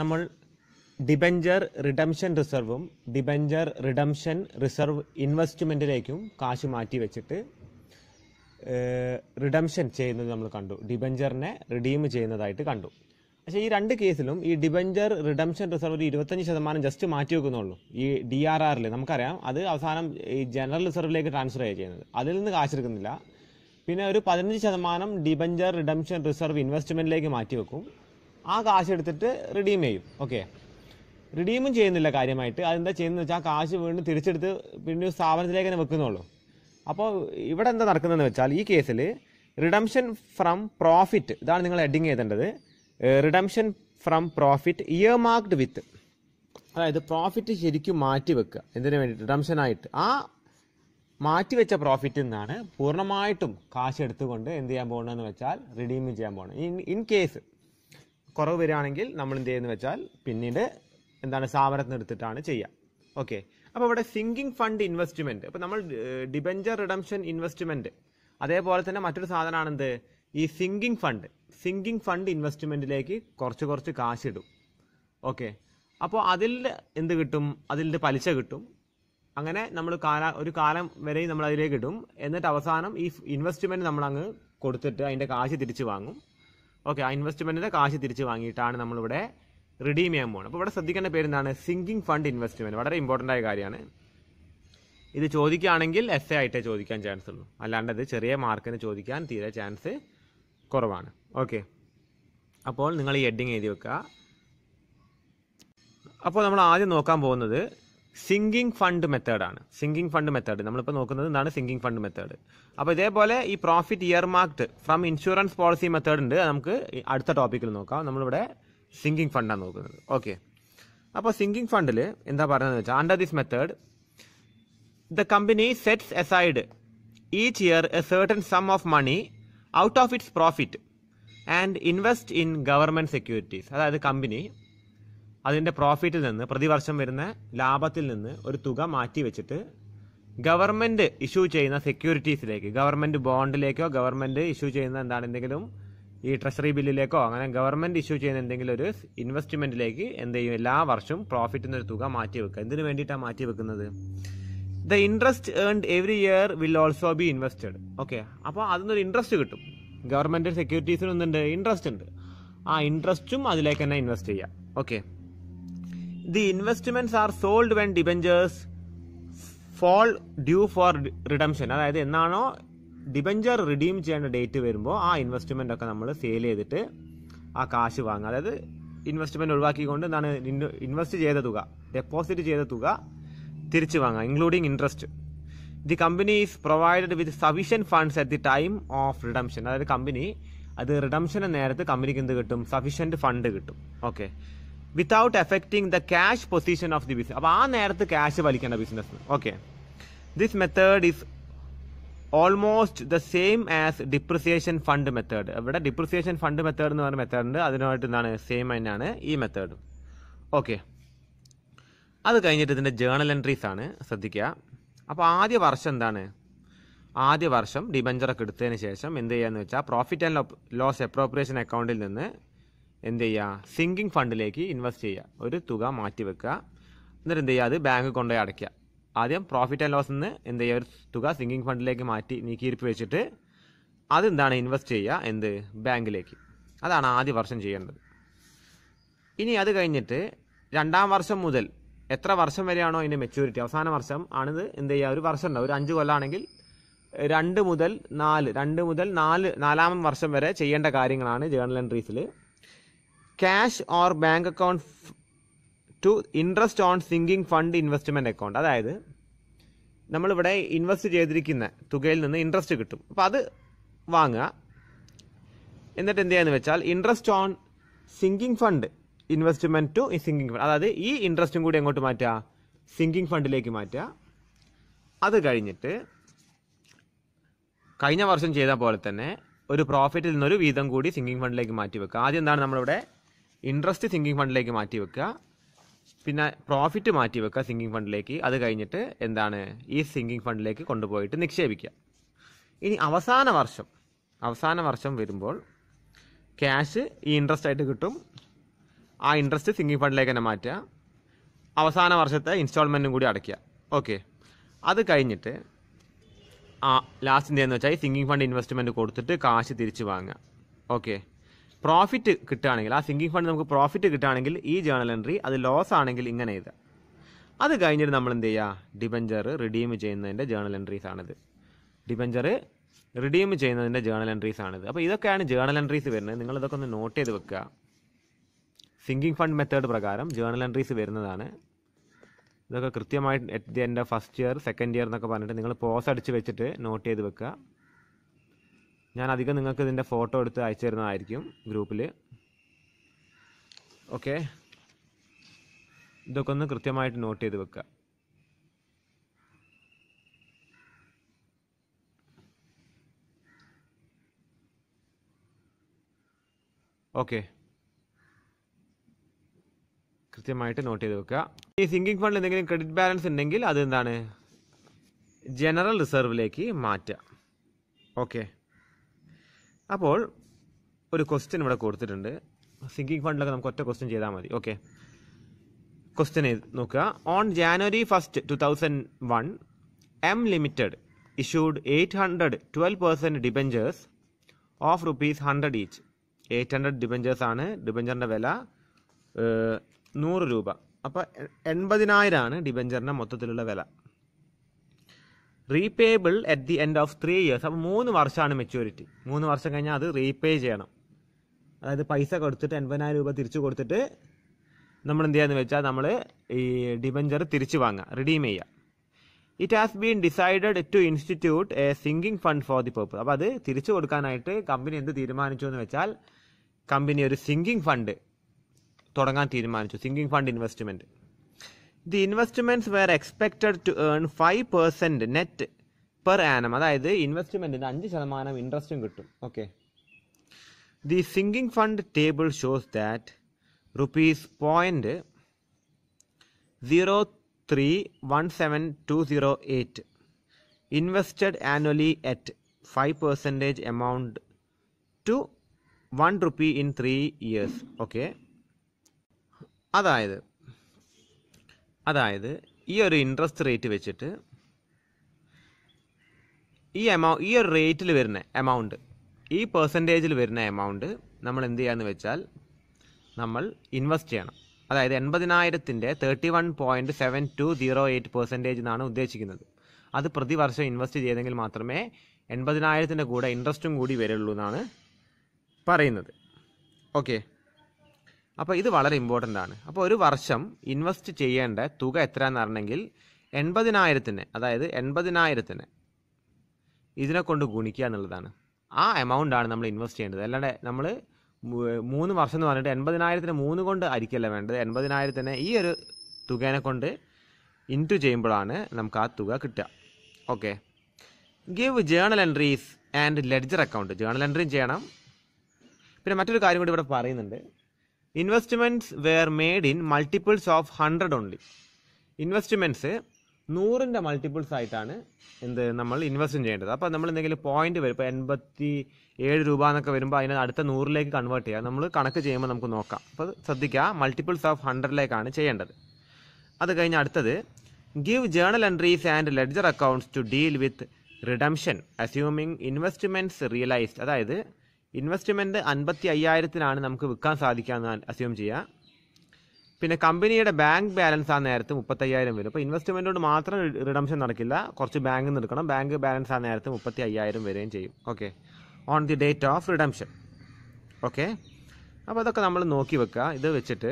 നമ്മൾ debenture redemption റിസർവും debenture redemption reserve ഇൻവെസ്റ്റ്മെൻറ്റിലേക്കും കാശ് മാറ്റി വെച്ചിട്ട് റിഡംഷൻ ചെയ്യുന്നത് നമ്മൾ കണ്ടു ഡിബഞ്ചറിനെ റിഡീം ചെയ്യുന്നതായിട്ട് കണ്ടു പക്ഷേ ഈ രണ്ട് കേസിലും ഈ ഡിബഞ്ചർ റിഡംഷൻ റിസർവ് ഒരു ഇരുപത്തഞ്ച് ശതമാനം ജസ്റ്റ് മാറ്റി വെക്കുന്നുള്ളൂ ഈ ഡി ആർ ആറിൽ നമുക്കറിയാം അത് അവസാനം ഈ ജനറൽ റിസർവിലേക്ക് ട്രാൻസ്ഫർ ചെയ്യുക ചെയ്യുന്നത് അതിൽ നിന്ന് കാശെടുക്കുന്നില്ല പിന്നെ ഒരു പതിനഞ്ച് ശതമാനം ഡിബഞ്ചർ റിഡംഷൻ റിസർവ് ഇൻവെസ്റ്റ്മെൻറ്റിലേക്ക് മാറ്റി വെക്കും ആ കാശ് എടുത്തിട്ട് റിഡീം ചെയ്യും ഓക്കെ റിഡീമും ചെയ്യുന്നില്ല കാര്യമായിട്ട് അതെന്താ ചെയ്യുന്നത് വെച്ചാൽ ആ കാശ് വീണ്ടും തിരിച്ചെടുത്ത് പിന്നെ സ്ഥാപനത്തിലേക്ക് തന്നെ വെക്കുന്നുള്ളൂ അപ്പോൾ ഇവിടെ എന്താ നടക്കുന്നതെന്ന് വെച്ചാൽ ഈ കേസിൽ റിഡംഷൻ ഫ്രം പ്രോഫിറ്റ് ഇതാണ് നിങ്ങൾ എഡിങ് ചെയ്തേണ്ടത് redemption from profit earmarked with അതായത് പ്രോഫിറ്റ് ശരിക്കും മാറ്റി വെക്കുക എന്തിനു വേണ്ടി റിഡംഷനായിട്ട് ആ മാറ്റി വെച്ച പ്രോഫിറ്റിൽ നിന്നാണ് പൂർണ്ണമായിട്ടും കാശ് എടുത്തുകൊണ്ട് എന്ത് ചെയ്യാൻ പോകണമെന്ന് വെച്ചാൽ റിഡീം ചെയ്യാൻ പോകണം ഇൻ ഇൻ കേസ് കുറവ് വരികയാണെങ്കിൽ നമ്മൾ എന്ത് ചെയ്യുന്നത് വെച്ചാൽ പിന്നീട് എന്താണ് സ്ഥാപനത്തിന് എടുത്തിട്ടാണ് ചെയ്യുക ഓക്കെ അപ്പോൾ ഇവിടെ സിങ്കിങ് ഫണ്ട് ഇൻവെസ്റ്റ്മെന്റ് അപ്പോൾ നമ്മൾ ഡിബെഞ്ചർ റിഡംഷൻ ഇൻവെസ്റ്റ്മെന്റ് അതേപോലെ തന്നെ മറ്റൊരു സാധനമാണ് എന്ത് ഈ സിങ്കിങ് ഫണ്ട് സിങ്കിങ് ഫണ്ട് ഇൻവെസ്റ്റ്മെന്റിലേക്ക് കുറച്ച് കുറച്ച് കാശിടും ഓക്കെ അപ്പോൾ അതിൽ എന്ത് കിട്ടും അതിൻ്റെ പലിശ കിട്ടും അങ്ങനെ നമ്മൾ കാല ഒരു കാലം വരെ നമ്മൾ അതിലേക്ക് ഇടും എന്നിട്ട് അവസാനം ഈ ഇൻവെസ്റ്റ്മെന്റ് നമ്മൾ അങ്ങ് കൊടുത്തിട്ട് അതിൻ്റെ കാശ് തിരിച്ചു വാങ്ങും ഓക്കെ ആ ഇൻവെസ്റ്റ്മെൻറ്റിൻ്റെ കാശ് തിരിച്ച് വാങ്ങിയിട്ടാണ് നമ്മളിവിടെ റിഡീം ചെയ്യാൻ പോകുന്നത് അപ്പോൾ ഇവിടെ ശ്രദ്ധിക്കേണ്ട പേരെന്താണ് സിങ്കിങ് ഫണ്ട് ഇൻവെസ്റ്റ്മെൻറ്റ് വളരെ ഇമ്പോർട്ടൻ്റ് ആയ കാര്യമാണ് ഇത് ചോദിക്കുകയാണെങ്കിൽ എസ് എ ആയിട്ടേ ചോദിക്കാൻ ചാൻസ് ഉള്ളൂ അല്ലാണ്ട് ഇത് ചെറിയ മാർക്കിന് ചോദിക്കാൻ തീരെ ചാൻസ് കുറവാണ് ഓക്കെ അപ്പോൾ നിങ്ങൾ ഈ എഡിങ് എഴുതി വെക്കുക അപ്പോൾ നമ്മൾ ആദ്യം നോക്കാൻ പോകുന്നത് സിങ്കിങ് ഫണ്ട് മെത്തേഡാണ് സിങ്കിങ് ഫണ്ട് മെത്തേഡ് നമ്മളിപ്പോൾ നോക്കുന്നത് എന്താണ് സിങ്കിങ് ഫണ്ട് മെത്തേഡ് അപ്പോൾ ഇതേപോലെ ഈ profit earmarked from insurance policy method ഉണ്ട് നമുക്ക് അടുത്ത ടോപ്പിക്കിൽ നോക്കാം നമ്മളിവിടെ സിങ്കിങ് ഫണ്ടാണ് നോക്കുന്നത് ഓക്കെ അപ്പോൾ സിങ്കിങ് ഫണ്ടിൽ എന്താ പറയുന്നത് വെച്ചാൽ under this method the company sets aside each year a certain sum of money out of its profit and invest in government securities അതായത് കമ്പനി അതിൻ്റെ പ്രോഫിറ്റിൽ നിന്ന് പ്രതിവർഷം വരുന്ന ലാഭത്തിൽ നിന്ന് ഒരു തുക മാറ്റി വെച്ചിട്ട് ഗവൺമെൻറ് ഇഷ്യൂ ചെയ്യുന്ന സെക്യൂരിറ്റീസിലേക്ക് ഗവൺമെൻറ് ബോണ്ടിലേക്കോ ഗവൺമെൻറ് ഇഷ്യൂ ചെയ്യുന്ന എന്താണ് എന്തെങ്കിലും ഈ ട്രഷറി ബില്ലിലേക്കോ അങ്ങനെ ഗവൺമെൻറ് ഇഷ്യൂ ചെയ്യുന്ന എന്തെങ്കിലും ഒരു ഇൻവെസ്റ്റ്മെൻറ്റിലേക്ക് എന്ത് ചെയ്യും എല്ലാ വർഷവും പ്രോഫിറ്റിൽ നിന്നൊരു തുക മാറ്റി വെക്കുക എന്തിനു വേണ്ടിയിട്ടാണ് മാറ്റി വെക്കുന്നത് the interest earned every year will also be invested okay അപ്പോൾ അതിനൊരു ഇൻട്രസ്റ്റ് കിട്ടും ഗവൺമെൻറ് സെക്യൂരിറ്റീസിനൊന്നുണ്ട് ഇൻട്രസ്റ്റ് ഉണ്ട് ആ ഇൻട്രസ്റ്റും അതിലേക്ക് തന്നെ ഇൻവെസ്റ്റ് ചെയ്യാം okay the investments are sold when debentures fall due for redemption അതായത് എന്നാണോ ഡിബഞ്ചർ റിഡീം ചെയ്യേണ്ട ഡേറ്റ് വരുമ്പോൾ ആ ഇൻവെസ്റ്റ്മെൻ്റ് ഒക്കെ നമ്മൾ സെയിൽ ചെയ്തിട്ട് ആ കാശ് വാങ്ങുക അതായത് ഇൻവെസ്റ്റ്മെൻറ്റ് ഒഴിവാക്കിക്കൊണ്ട് എന്താണ് ഇൻവെസ്റ്റ് ചെയ്ത തുക ഡെപ്പോസിറ്റ് ചെയ്ത തുക തിരിച്ചു വാങ്ങുക including interest the company is provided with sufficient funds at the time of redemption അതായത് കമ്പനി അത് റിഡംഷൻ നേരത്തെ കമ്പനിക്ക് എന്ത് കിട്ടും സഫീഷ്യൻറ്റ് ഫണ്ട് കിട്ടും okay without affecting the cash position of the business അപ്പോൾ ആ നേരത്ത് ക്യാഷ് വലിക്കേണ്ട business okay this method is almost the same as depreciation fund method ഇവിടെ ഡിപ്രിസിയേഷൻ ഫണ്ട് മെത്തേഡ് എന്ന് പറഞ്ഞ മെത്തേഡ് ഉണ്ട് അതിനായിട്ട് എന്താണ് സെയിം തന്നെയാണ് ഈ മെത്തേഡ് ഓക്കെ അത് കഴിഞ്ഞിട്ട് ഇതിൻ്റെ ജേണൽ എൻട്രീസ് ആണ് ശ്രദ്ധിക്കുക അപ്പോൾ ആദ്യ വർഷം എന്താണ് ആദ്യ വർഷം ഡിബഞ്ചറൊക്കെ എടുത്തതിന് ശേഷം എന്ത് ചെയ്യാന്ന് വെച്ചാൽ പ്രോഫിറ്റ് ആൻഡ് ലോസ് അപ്രോപ്രിയേഷൻ അക്കൗണ്ടിൽ നിന്ന് എന്ത് ചെയ്യുക സിങ്കിങ് ഫണ്ടിലേക്ക് ഇൻവെസ്റ്റ് ചെയ്യുക ഒരു തുക മാറ്റി വെക്കുക എന്നിട്ട് എന്ത് ചെയ്യുക അത് ബാങ്ക് കൊണ്ടുപോയി അടയ്ക്കുക ആദ്യം പ്രോഫിറ്റ് ആൻഡ് ലോസ് നിന്ന് എന്ത് ചെയ്യുക ഒരു തുക സിങ്കിങ് ഫണ്ടിലേക്ക് മാറ്റി നീക്കിയിരിപ്പ് വെച്ചിട്ട് അതെന്താണ് ഇൻവെസ്റ്റ് ചെയ്യുക എന്ത് ബാങ്കിലേക്ക് അതാണ് ആദ്യ വർഷം ചെയ്യേണ്ടത് ഇനി അത് കഴിഞ്ഞിട്ട് രണ്ടാം വർഷം മുതൽ എത്ര വർഷം വരെയാണോ അതിൻ്റെ മെച്യൂരിറ്റി അവസാന വർഷം ആണിത് എന്ത് ചെയ്യുക ഒരു വർഷം ഉണ്ടാവും ഒരു അഞ്ച് കൊല്ലമാണെങ്കിൽ രണ്ട് മുതൽ നാല് രണ്ട് മുതൽ നാല് നാലാമൻ വർഷം വരെ ചെയ്യേണ്ട കാര്യങ്ങളാണ് ജേണൽ എൻട്രീസിൽ cash or bank account to interest on sinking fund investment account അതായത് നമ്മളിവിടെ ഇൻവെസ്റ്റ് ചെയ്തിരിക്കുന്ന തുകയിൽ നിന്ന് ഇൻട്രസ്റ്റ് കിട്ടും അപ്പോൾ അത് വാങ്ങുക എന്നിട്ട് എന്ത് ചെയ്യാന്ന് വെച്ചാൽ interest on sinking fund investment to sinking fund അതായത് ഈ ഇൻട്രസ്റ്റും കൂടി എങ്ങോട്ട് മാറ്റുക സിങ്കിങ് ഫണ്ടിലേക്ക് മാറ്റുക അത് കഴിഞ്ഞിട്ട് കഴിഞ്ഞ വർഷം ചെയ്ത പോലെ തന്നെ ഒരു പ്രോഫിറ്റിൽ നിന്നൊരു വീതം കൂടി സിങ്കിങ് ഫണ്ടിലേക്ക് മാറ്റി വെക്കുക ആദ്യം എന്താണ് നമ്മളിവിടെ ഇൻട്രസ്റ്റ് സിങ്കിങ് ഫണ്ടിലേക്ക് മാറ്റി വെക്കുക പിന്നെ പ്രോഫിറ്റ് മാറ്റി വെക്കുക സിങ്കിങ് ഫണ്ടിലേക്ക് അത് കഴിഞ്ഞിട്ട് എന്താണ് ഈ സിങ്കിങ് ഫണ്ടിലേക്ക് കൊണ്ടുപോയിട്ട് നിക്ഷേപിക്കുക ഇനി അവസാന വർഷം അവസാന വർഷം വരുമ്പോൾ ക്യാഷ് ഈ ഇൻട്രസ്റ്റ് ആയിട്ട് കിട്ടും ആ ഇൻട്രസ്റ്റ് സിങ്കിങ് ഫണ്ടിലേക്ക് തന്നെ മാറ്റുക അവസാന വർഷത്തെ ഇൻസ്റ്റാൾമെൻറ്റും കൂടി അടയ്ക്കുക ഓക്കെ അത് കഴിഞ്ഞിട്ട് ആ ലാസ്റ്റ് എന്താണെന്ന് വെച്ചാൽ ഈ സിങ്കിങ് ഫണ്ട് ഇൻവെസ്റ്റ്മെൻറ്റ് കൊടുത്തിട്ട് കാശ് തിരിച്ച് വാങ്ങുക ഓക്കെ പ്രോഫിറ്റ് കിട്ടുകയാണെങ്കിൽ ആ സിങ്കിങ് ഫണ്ട് നമുക്ക് പ്രോഫിറ്റ് കിട്ടുകയാണെങ്കിൽ ഈ ജേണൽ എൻട്രി അത് ലോസ് ആണെങ്കിൽ ഇങ്ങനെ എഴുതുക അത് കഴിഞ്ഞിട്ട് നമ്മൾ എന്ത് ചെയ്യുക ഡിബഞ്ചർ റിഡീം ചെയ്യുന്നതിൻ്റെ ജേണൽ എൻട്രീസ് ആണിത് ഡിബഞ്ചർ റിഡീം ചെയ്യുന്നതിൻ്റെ ജേണൽ എൻട്രീസ് ആണിത് അപ്പോൾ ഇതൊക്കെയാണ് ജേണൽ എൻട്രീസ് വരുന്നത് നിങ്ങൾ ഇതൊക്കെ ഒന്ന് നോട്ട് ചെയ്ത് വെക്കുക സിങ്കിങ് ഫണ്ട് മെത്തേഡ് പ്രകാരം ജേണൽ എൻട്രീസ് വരുന്നതാണ് ഇതൊക്കെ കൃത്യമായിട്ട് അറ്റ് ദി എൻ്റെ ഫസ്റ്റ് ഇയർ സെക്കൻഡ് ഇയർ എന്നൊക്കെ പറഞ്ഞിട്ട് നിങ്ങൾ പോസ് അടിച്ച് വെച്ചിട്ട് നോട്ട് ചെയ്ത് വെക്കുക ഞാൻ അധികം നിങ്ങൾക്ക് ഇതിൻ്റെ ഫോട്ടോ എടുത്ത് അയച്ചു തരുന്നതായിരിക്കും ഗ്രൂപ്പിൽ ഓക്കെ ഇതൊക്കെ ഒന്ന് കൃത്യമായിട്ട് നോട്ട് ചെയ്ത് വെക്കുക ഓക്കെ കൃത്യമായിട്ട് നോട്ട് ചെയ്ത് വെക്കുക ഈ സിങ്കിങ് ഫണ്ടിൽ എന്തെങ്കിലും ക്രെഡിറ്റ് ബാലൻസ് ഉണ്ടെങ്കിൽ അത് എന്താണ് ജനറൽ റിസർവിലേക്ക് മാറ്റുക ഓക്കെ അപ്പോൾ ഒരു ക്വസ്റ്റ്യൻ ഇവിടെ കൊടുത്തിട്ടുണ്ട് സിങ്കിങ് ഫണ്ടിലൊക്കെ നമുക്ക് ഒറ്റ ക്വസ്റ്റ്യൻ ചെയ്താൽ മതി ഓക്കെ ക്വസ്റ്റ്യൻ നോക്കുക on January first two thousand one M limited issued eight hundred twelve percent debentures of rupees hundred each eight hundred debentures ആണ് ഡിബഞ്ചറിൻ്റെ വില നൂറ് രൂപ അപ്പോൾ എൺപതിനായിരമാണ് ഡിബഞ്ചറിൻ്റെ മൊത്തത്തിലുള്ള വില repayable at the end of three years അപ്പോൾ മൂന്ന് വർഷമാണ് മെച്യൂരിറ്റി മൂന്ന് വർഷം കഴിഞ്ഞാൽ അത് റീപേ ചെയ്യണം അതായത് പൈസ കൊടുത്തിട്ട് എൺപതിനായിരം രൂപ തിരിച്ചു കൊടുത്തിട്ട് നമ്മൾ എന്ത് ചെയ്യാന്ന് വെച്ചാൽ നമ്മൾ ഈ ഡിബഞ്ചർ തിരിച്ചു വാങ്ങുക റിഡീം ചെയ്യുക it has been decided to institute a sinking fund for the പേപ്പ് അപ്പോൾ അത് തിരിച്ചു കൊടുക്കാനായിട്ട് കമ്പനി എന്ത് തീരുമാനിച്ചു എന്ന് വെച്ചാൽ കമ്പനി ഒരു സിങ്കിങ് ഫണ്ട് തുടങ്ങാൻ തീരുമാനിച്ചു sinking fund investment the investments were expected to earn five percent net per annum അതായത് ഇൻവെസ്റ്റ്മെൻറ്റിന് അഞ്ച് ശതമാനം ഇൻട്രസ്റ്റും കിട്ടും okay the sinking fund table shows that rupees point zero three one seven two zero eight invested annually at five percentage amount to one rupee in three years okay അതായത് അതായത് ഈ ഒരു ഇൻട്രസ്റ്റ് റേറ്റ് വെച്ചിട്ട് ഈ എമൗ ഈ ഒരു റേറ്റിൽ വരുന്ന എമൗണ്ട് ഈ പെർസെൻറ്റേജിൽ വരുന്ന എമൗണ്ട് നമ്മൾ എന്ത് ചെയ്യാന്ന് വെച്ചാൽ നമ്മൾ ഇൻവെസ്റ്റ് ചെയ്യണം അതായത് എൺപതിനായിരത്തിൻ്റെ thirty one point seven two zero eight percentage എന്നാണ് ഉദ്ദേശിക്കുന്നത് അത് പ്രതിവർഷം ഇൻവെസ്റ്റ് ചെയ്തെങ്കിൽ മാത്രമേ എൺപതിനായിരത്തിൻ്റെ കൂടെ ഇൻട്രസ്റ്റും കൂടി വരുള്ളൂ എന്നാണ് പറയുന്നത് ഓക്കേ അപ്പോൾ ഇത് വളരെ ഇമ്പോർട്ടൻ്റ് ആണ് അപ്പോൾ ഒരു വർഷം ഇൻവെസ്റ്റ് ചെയ്യേണ്ട തുക എത്രയാണെന്ന് പറഞ്ഞെങ്കിൽ എൺപതിനായിരത്തിന് അതായത് എൺപതിനായിരത്തിന് ഇതിനെ കൊണ്ട് ഗുണിക്കുക എന്നുള്ളതാണ് ആ എമൗണ്ട് ആണ് നമ്മൾ ഇൻവെസ്റ്റ് ചെയ്യേണ്ടത് അല്ലാണ്ട് നമ്മൾ മൂന്ന് വർഷം എന്ന് പറഞ്ഞിട്ട് എൺപതിനായിരത്തിന് മൂന്ന് കൊണ്ട് അരിക്കല്ല വേണ്ടത് എൺപതിനായിരത്തിന് ഈ ഒരു തുകേനെ കൊണ്ട് ഇൻറ്റു ചെയ്യുമ്പോഴാണ് നമുക്ക് ആ തുക കിട്ടുക okay give journal entries and ledger account journal എൻട്രിയും ചെയ്യണം പിന്നെ മറ്റൊരു കാര്യം കൂടി ഇവിടെ പറയുന്നുണ്ട് investments were made in multiples of hundred only investments നൂറിൻ്റെ മൾട്ടിപ്പിൾസ് ആയിട്ടാണ് എന്ത് നമ്മൾ ഇൻവെസ്റ്റ് ചെയ്യേണ്ടത് അപ്പോൾ നമ്മൾ എന്തെങ്കിലും പോയിന്റ് വരും ഇപ്പോൾ എൺപത്തി ഏഴ് രൂപ എന്നൊക്കെ വരുമ്പോൾ അതിനെ അടുത്ത നൂറിലേക്ക് കൺവേർട്ട് ചെയ്യാം നമ്മൾ കണക്ക് ചെയ്യുമ്പോൾ നമുക്ക് നോക്കാം അപ്പോൾ ശ്രദ്ധിക്കുക മൾട്ടിപ്പിൾസ് ഓഫ് ഹൺഡ്രഡിലേക്കാണ് ചെയ്യേണ്ടത് അത് കഴിഞ്ഞ് അടുത്തത് give journal entries and ledger accounts to deal with redemption assuming investments realised അതായത് ഇൻവെസ്റ്റ്മെൻറ്റ് അൻപത്തി അയ്യായിരത്തിനാണ് നമുക്ക് വിൽക്കാൻ എന്ന് അസ്യൂം ചെയ്യാം പിന്നെ കമ്പനിയുടെ ബാങ്ക് ബാലൻസ് ആ നേരത്തെ മുപ്പത്തയ്യായിരം വരും അപ്പോൾ ഇൻവെസ്റ്റ്മെൻറ്റോട് മാത്രം റിഡംഷൻ നടക്കില്ല കുറച്ച് ബാങ്കിൽ നിന്ന് എടുക്കണം ബാങ്ക് ബാലൻസ് ആ നേരത്തെ മുപ്പത്തി അയ്യായിരം വരികയും ചെയ്യും okay on the date of redemption okay അപ്പോൾ അതൊക്കെ നമ്മൾ നോക്കി വെക്കുക ഇത് വെച്ചിട്ട്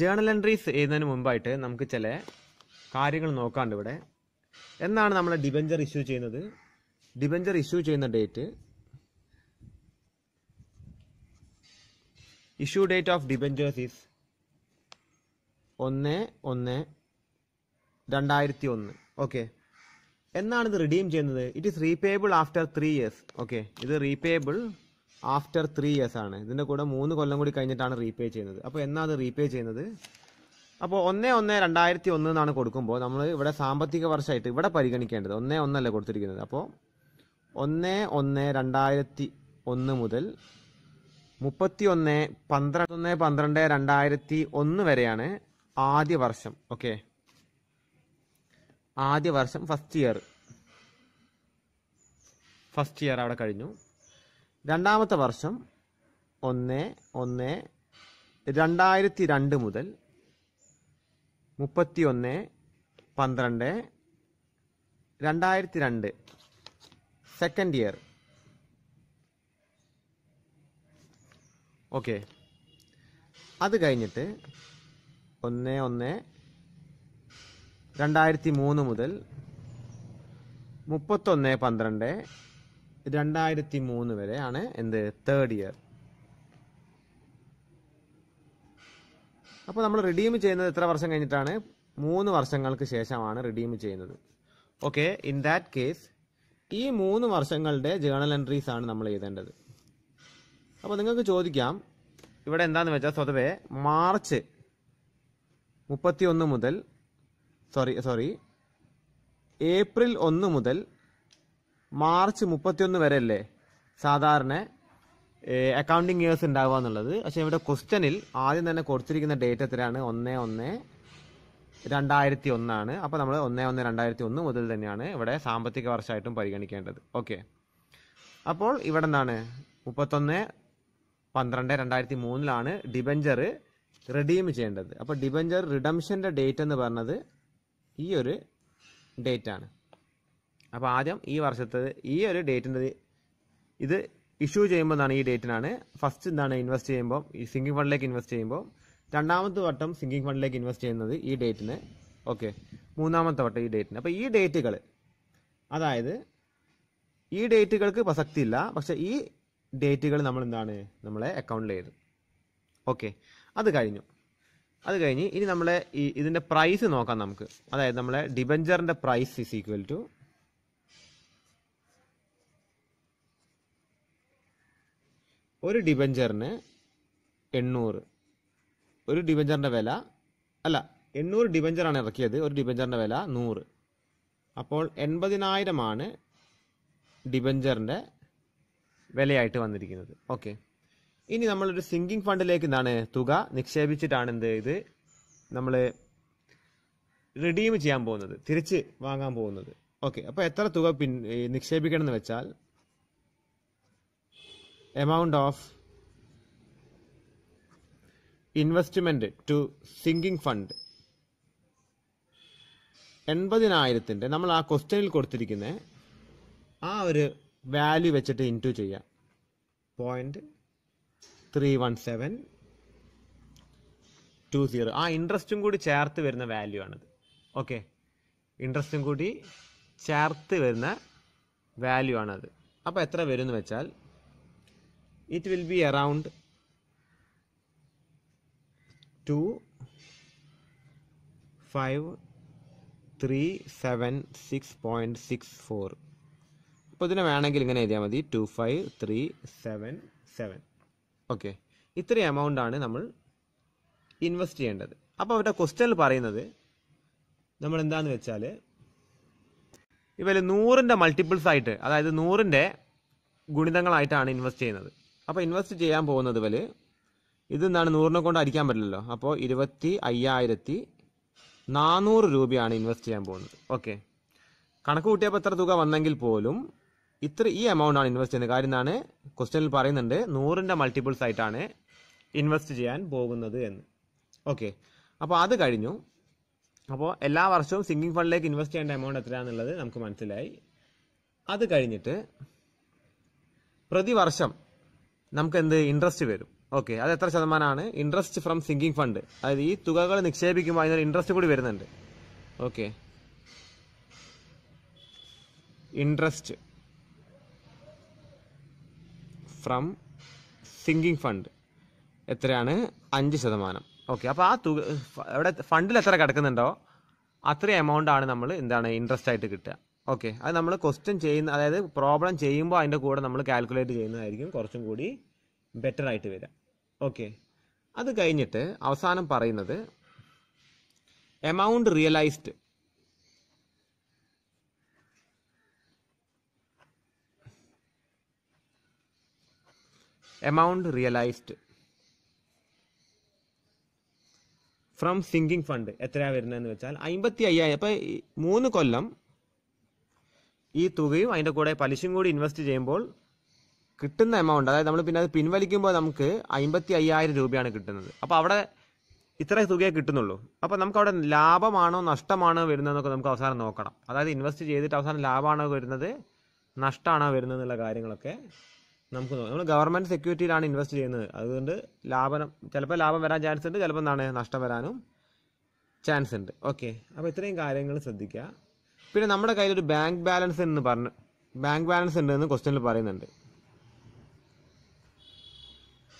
ജേണൽ എൻട്രീസ് ചെയ്യുന്നതിന് മുമ്പായിട്ട് നമുക്ക് ചില കാര്യങ്ങൾ നോക്കാണ്ട് ഇവിടെ എന്നാണ് നമ്മൾ ഡിബഞ്ചർ ഇഷ്യൂ ചെയ്യുന്നത് ഡിബഞ്ചർ ഇഷ്യൂ ചെയ്യുന്ന date issue date of debentures is ഒന്ന് ഒന്ന് രണ്ടായിരത്തി ഒന്ന് ഓക്കെ എന്നാണ് ഇത് റിഡീം ചെയ്യുന്നത് it is repayable after three years okay ഇത് റീപേബിൾ ആഫ്റ്റർ ത്രീ ഇയേഴ്സ് ആണ് ഇതിൻ്റെ കൂടെ മൂന്ന് കൊല്ലം കൂടി കഴിഞ്ഞിട്ടാണ് റീപേ ചെയ്യുന്നത് അപ്പോൾ എന്നാണ് അത് റീപേ ചെയ്യുന്നത് അപ്പോൾ ഒന്ന് ഒന്ന് രണ്ടായിരത്തി ഒന്ന് എന്നാണ് കൊടുക്കുമ്പോൾ നമ്മൾ ഇവിടെ സാമ്പത്തിക വർഷമായിട്ട് ഇവിടെ പരിഗണിക്കേണ്ടത് ഒന്ന് ഒന്നല്ലേ കൊടുത്തിരിക്കുന്നത് അപ്പോൾ ഒന്ന് ഒന്ന് രണ്ടായിരത്തി ഒന്ന് മുതൽ മുപ്പത്തി ഒന്ന് പന്ത്രണ്ട് ഒന്ന് പന്ത്രണ്ട് രണ്ടായിരത്തി ഒന്ന് വരെയാണ് ആദ്യ വർഷം ഓക്കെ ആദ്യ വർഷം ഫസ്റ്റ് ഇയർ ഫസ്റ്റ് ഇയർ അവിടെ കഴിഞ്ഞു രണ്ടാമത്തെ വർഷം ഒന്ന് ഒന്ന് രണ്ടായിരത്തി രണ്ട് മുതൽ മുപ്പത്തി ഒന്ന് പന്ത്രണ്ട് രണ്ടായിരത്തി രണ്ട് സെക്കൻഡ് ഇയർ ഓക്കെ അത് കഴിഞ്ഞിട്ട് ഒന്ന് ഒന്ന് രണ്ടായിരത്തി മൂന്ന് മുതൽ മുപ്പത്തൊന്ന് പന്ത്രണ്ട് രണ്ടായിരത്തി മൂന്ന് വരെ ആണ് എന്ത് തേർഡ് ഇയർ അപ്പോൾ നമ്മൾ റിഡീം ചെയ്യുന്നത് എത്ര വർഷം കഴിഞ്ഞിട്ടാണ് മൂന്ന് വർഷങ്ങൾക്ക് ശേഷമാണ് റിഡീം ചെയ്യുന്നത് ഓക്കെ ഇൻ ദാറ്റ് കേസ് ഈ മൂന്ന് വർഷങ്ങളുടെ ജേണൽ എൻട്രീസ് ആണ് നമ്മൾ എഴുതേണ്ടത് അപ്പോൾ നിങ്ങൾക്ക് ചോദിക്കാം ഇവിടെ എന്താന്ന് വെച്ചാൽ സ്വതവേ മാർച്ച് ഒന്ന് മുതൽ സോറി സോറി ഏപ്രിൽ ഒന്ന് മുതൽ മാർച്ച് മുപ്പത്തിയൊന്ന് വരെ അല്ലേ സാധാരണ അക്കൗണ്ടിങ് ഇയേഴ്സ് ഉണ്ടാവുക എന്നുള്ളത് പക്ഷേ ഇവിടെ ക്വസ്റ്റനിൽ ആദ്യം തന്നെ കൊടുത്തിരിക്കുന്ന ഡേറ്റ് എത്രയാണ് ഒന്ന് ഒന്ന് രണ്ടായിരത്തി ഒന്നാണ് അപ്പോൾ നമ്മൾ ഒന്ന് ഒന്ന് രണ്ടായിരത്തി ഒന്ന് മുതൽ തന്നെയാണ് ഇവിടെ സാമ്പത്തിക വർഷമായിട്ടും പരിഗണിക്കേണ്ടത് ഓക്കെ അപ്പോൾ ഇവിടെ എന്താണ് മുപ്പത്തൊന്ന് പന്ത്രണ്ട് രണ്ടായിരത്തി മൂന്നിലാണ് ഡിബഞ്ചർ റിഡീം ചെയ്യേണ്ടത് അപ്പോൾ ഡിബഞ്ചർ റിഡംഷൻ്റെ ഡേറ്റ് എന്ന് പറഞ്ഞത് ഈ ഒരു ഡേറ്റ് ആണ് അപ്പോൾ ആദ്യം ഈ വർഷത്തെ ഈ ഒരു ഡേറ്റിൻ്റെ ഇത് ഇഷ്യൂ ചെയ്യുമ്പോൾ എന്താണ് ഈ ഡേറ്റിനാണ് ഫസ്റ്റ് എന്താണ് ഇൻവെസ്റ്റ് ചെയ്യുമ്പോൾ ഈ സിങ്കിങ് ഫണ്ടിലേക്ക് ഇൻവെസ്റ്റ് ചെയ്യുമ്പോൾ രണ്ടാമത്തെ വട്ടം സിങ്കിങ് ഫണ്ടിലേക്ക് ഇൻവെസ്റ്റ് ചെയ്യുന്നത് ഈ ഡേറ്റിന് ഓക്കെ മൂന്നാമത്തെ വട്ടം ഈ ഡേറ്റിന് അപ്പോൾ ഈ ഡേറ്റുകൾ അതായത് ഈ ഡേറ്റുകൾക്ക് പ്രസക്തി ഇല്ല പക്ഷെ ഈ ഡേറ്റുകൾ നമ്മൾ എന്താണ് നമ്മളെ അക്കൗണ്ടിൽ എഴുതും ഓക്കെ അത് കഴിഞ്ഞു അത് കഴിഞ്ഞ് ഇനി നമ്മളെ ഈ ഇതിൻ്റെ പ്രൈസ് നോക്കാം നമുക്ക് അതായത് നമ്മളെ ഡിബഞ്ചറിൻ്റെ പ്രൈസ് ഇസ് ഈക്വൽ ടു ഒരു ഡിബഞ്ചറിന് എണ്ണൂറ് ഒരു ഡിബഞ്ചറിൻ്റെ വില അല്ല എണ്ണൂറ് ഡിബഞ്ചറാണ് ഇറക്കിയത് ഒരു ഡിബഞ്ചറിൻ്റെ വില നൂറ് അപ്പോൾ എൺപതിനായിരമാണ് ഡിബഞ്ചറിൻ്റെ വിലയായിട്ട് വന്നിരിക്കുന്നത് ഓക്കെ ഇനി നമ്മളൊരു സിങ്കിങ് ഫണ്ടിലേക്ക് എന്താണ് തുക നിക്ഷേപിച്ചിട്ടാണ് എന്ത് ഇത് നമ്മൾ റിഡീം ചെയ്യാൻ പോകുന്നത് തിരിച്ച് വാങ്ങാൻ പോകുന്നത് ഓക്കെ അപ്പോൾ എത്ര തുക പിൻ നിക്ഷേപിക്കണം എന്ന് വെച്ചാൽ amount of investment to sinking fund എൺപതിനായിരത്തിൻ്റെ നമ്മൾ ആ ക്വസ്റ്റ്യനിൽ കൊടുത്തിരിക്കുന്ന ആ ഒരു വാല്യൂ വെച്ചിട്ട് ഇൻറ്റു ചെയ്യാം point three one seven two zero ആ ഇൻട്രസ്റ്റും കൂടി ചേർത്ത് വരുന്ന വാല്യൂ ആണത് ഓക്കെ ഇൻട്രസ്റ്റും കൂടി ചേർത്ത് വരുന്ന വാല്യൂ ആണത് അപ്പോൾ എത്ര വരും എന്ന് വെച്ചാൽ it will be around two five three seven six point six four ഇപ്പോൾ ഇതിനെ വേണമെങ്കിൽ ഇങ്ങനെ എഴുതിയാൽ മതി two five three seven seven okay ഇത്രയും എമൗണ്ട് ആണ് നമ്മൾ ഇൻവെസ്റ്റ് ചെയ്യേണ്ടത് അപ്പോൾ അവരുടെ ക്വസ്റ്റ്യനിൽ പറയുന്നത് നമ്മൾ എന്താണെന്ന് വെച്ചാൽ ഇവർ നൂറിൻ്റെ മൾട്ടിപ്പിൾസ് ആയിട്ട് അതായത് നൂറിൻ്റെ ഗുണിതങ്ങളായിട്ടാണ് ഇൻവെസ്റ്റ് ചെയ്യുന്നത് അപ്പോൾ ഇൻവെസ്റ്റ് ചെയ്യാൻ പോകുന്നത് ഇവർ ഇത് എന്താണ് നൂറിനെ കൊണ്ട് അടിക്കാൻ പറ്റില്ലല്ലോ അപ്പോൾ ഇരുപത്തി അയ്യായിരത്തി നാനൂറ് രൂപയാണ് ഇൻവെസ്റ്റ് ചെയ്യാൻ പോകുന്നത് ഓക്കെ കണക്ക് കൂട്ടിയപ്പോൾ എത്ര തുക വന്നെങ്കിൽ പോലും ഇത്ര ഈ എമൗണ്ട് ആണ് ഇൻവെസ്റ്റ് ചെയ്യുന്നത് കാര്യം എന്നാണ് ക്വസ്റ്റ്യനിൽ പറയുന്നുണ്ട് നൂറിൻ്റെ മൾട്ടിപ്പിൾസ് ആയിട്ടാണ് ഇൻവെസ്റ്റ് ചെയ്യാൻ പോകുന്നത് എന്ന് ഓക്കെ അപ്പോൾ അത് കഴിഞ്ഞു അപ്പോൾ എല്ലാ വർഷവും സിങ്കിങ് ഫണ്ടിലേക്ക് ഇൻവെസ്റ്റ് ചെയ്യേണ്ട എമൗണ്ട് എത്രയാണെന്നുള്ളത് നമുക്ക് മനസ്സിലായി അത് കഴിഞ്ഞിട്ട് പ്രതിവർഷം നമുക്ക് എന്ത് ഇൻട്രസ്റ്റ് വരും ഓക്കെ അത് എത്ര ശതമാനമാണ് ഇൻട്രസ്റ്റ് ഫ്രം സിങ്കിങ് ഫണ്ട് അതായത് ഈ തുകകൾ നിക്ഷേപിക്കുമ്പോൾ അതിനൊരു ഇൻട്രസ്റ്റ് കൂടി വരുന്നുണ്ട് okay interest from sinking fund എത്രയാണ് അഞ്ച് ശതമാനം ഓക്കെ അപ്പോൾ ആ തുക അവിടെ ഫണ്ടിൽ എത്ര കിടക്കുന്നുണ്ടോ അത്രയും എമൗണ്ട് ആണ് നമ്മൾ എന്താണ് ഇൻട്രസ്റ്റ് ആയിട്ട് കിട്ടുക ഓക്കെ അത് നമ്മൾ ക്വസ്റ്റ്യൻ ചെയ്യുന്ന അതായത് പ്രോബ്ലം ചെയ്യുമ്പോൾ അതിൻ്റെ കൂടെ നമ്മൾ കാൽക്കുലേറ്റ് ചെയ്യുന്നതായിരിക്കും കുറച്ചും കൂടി ബെറ്റർ ആയിട്ട് വരിക ഓക്കെ അത് കഴിഞ്ഞിട്ട് അവസാനം പറയുന്നത് amount realised amount realized from sinking fund എത്രയാണ് വരുന്നതെന്ന് വെച്ചാൽ അമ്പത്തി അയ്യായിരം അപ്പോൾ മൂന്ന് കൊല്ലം ഈ തുകയും അതിൻ്റെ കൂടെ പലിശയും കൂടി ഇൻവെസ്റ്റ് ചെയ്യുമ്പോൾ കിട്ടുന്ന എമൗണ്ട് അതായത് നമ്മൾ പിന്നെ അത് പിൻവലിക്കുമ്പോൾ നമുക്ക് അമ്പത്തി അയ്യായിരം രൂപയാണ് കിട്ടുന്നത് അപ്പോൾ അവിടെ ഇത്ര തുകയെ കിട്ടുന്നുള്ളൂ അപ്പോൾ നമുക്ക് അവിടെ ലാഭമാണോ നഷ്ടമാണോ വരുന്നതെന്നൊക്കെ നമുക്ക് അവസാനം നോക്കണം അതായത് ഇൻവെസ്റ്റ് ചെയ്തിട്ട് അവസാനം ലാഭമാണോ വരുന്നത് നഷ്ടമാണോ വരുന്നത് എന്നുള്ള കാര്യങ്ങളൊക്കെ നമുക്ക് നമ്മൾ ഗവൺമെൻറ് സെക്യൂരിറ്റിയിലാണ് ഇൻവെസ്റ്റ് ചെയ്യുന്നത് അതുകൊണ്ട് ലാഭം ചിലപ്പോൾ ലാഭം വരാൻ ചാൻസ് ഉണ്ട് ചിലപ്പോൾ എന്താണ് നഷ്ടം വരാനും ചാൻസ് ഉണ്ട് ഓക്കെ അപ്പോൾ ഇത്രയും കാര്യങ്ങൾ ശ്രദ്ധിക്കുക പിന്നെ നമ്മുടെ കയ്യിൽ ഒരു ബാങ്ക് ബാലൻസ് എന്ന് പറഞ്ഞു ബാങ്ക് ബാലൻസ് ഉണ്ട് എന്ന് ക്വസ്റ്റ്യനിൽ പറയുന്നുണ്ട്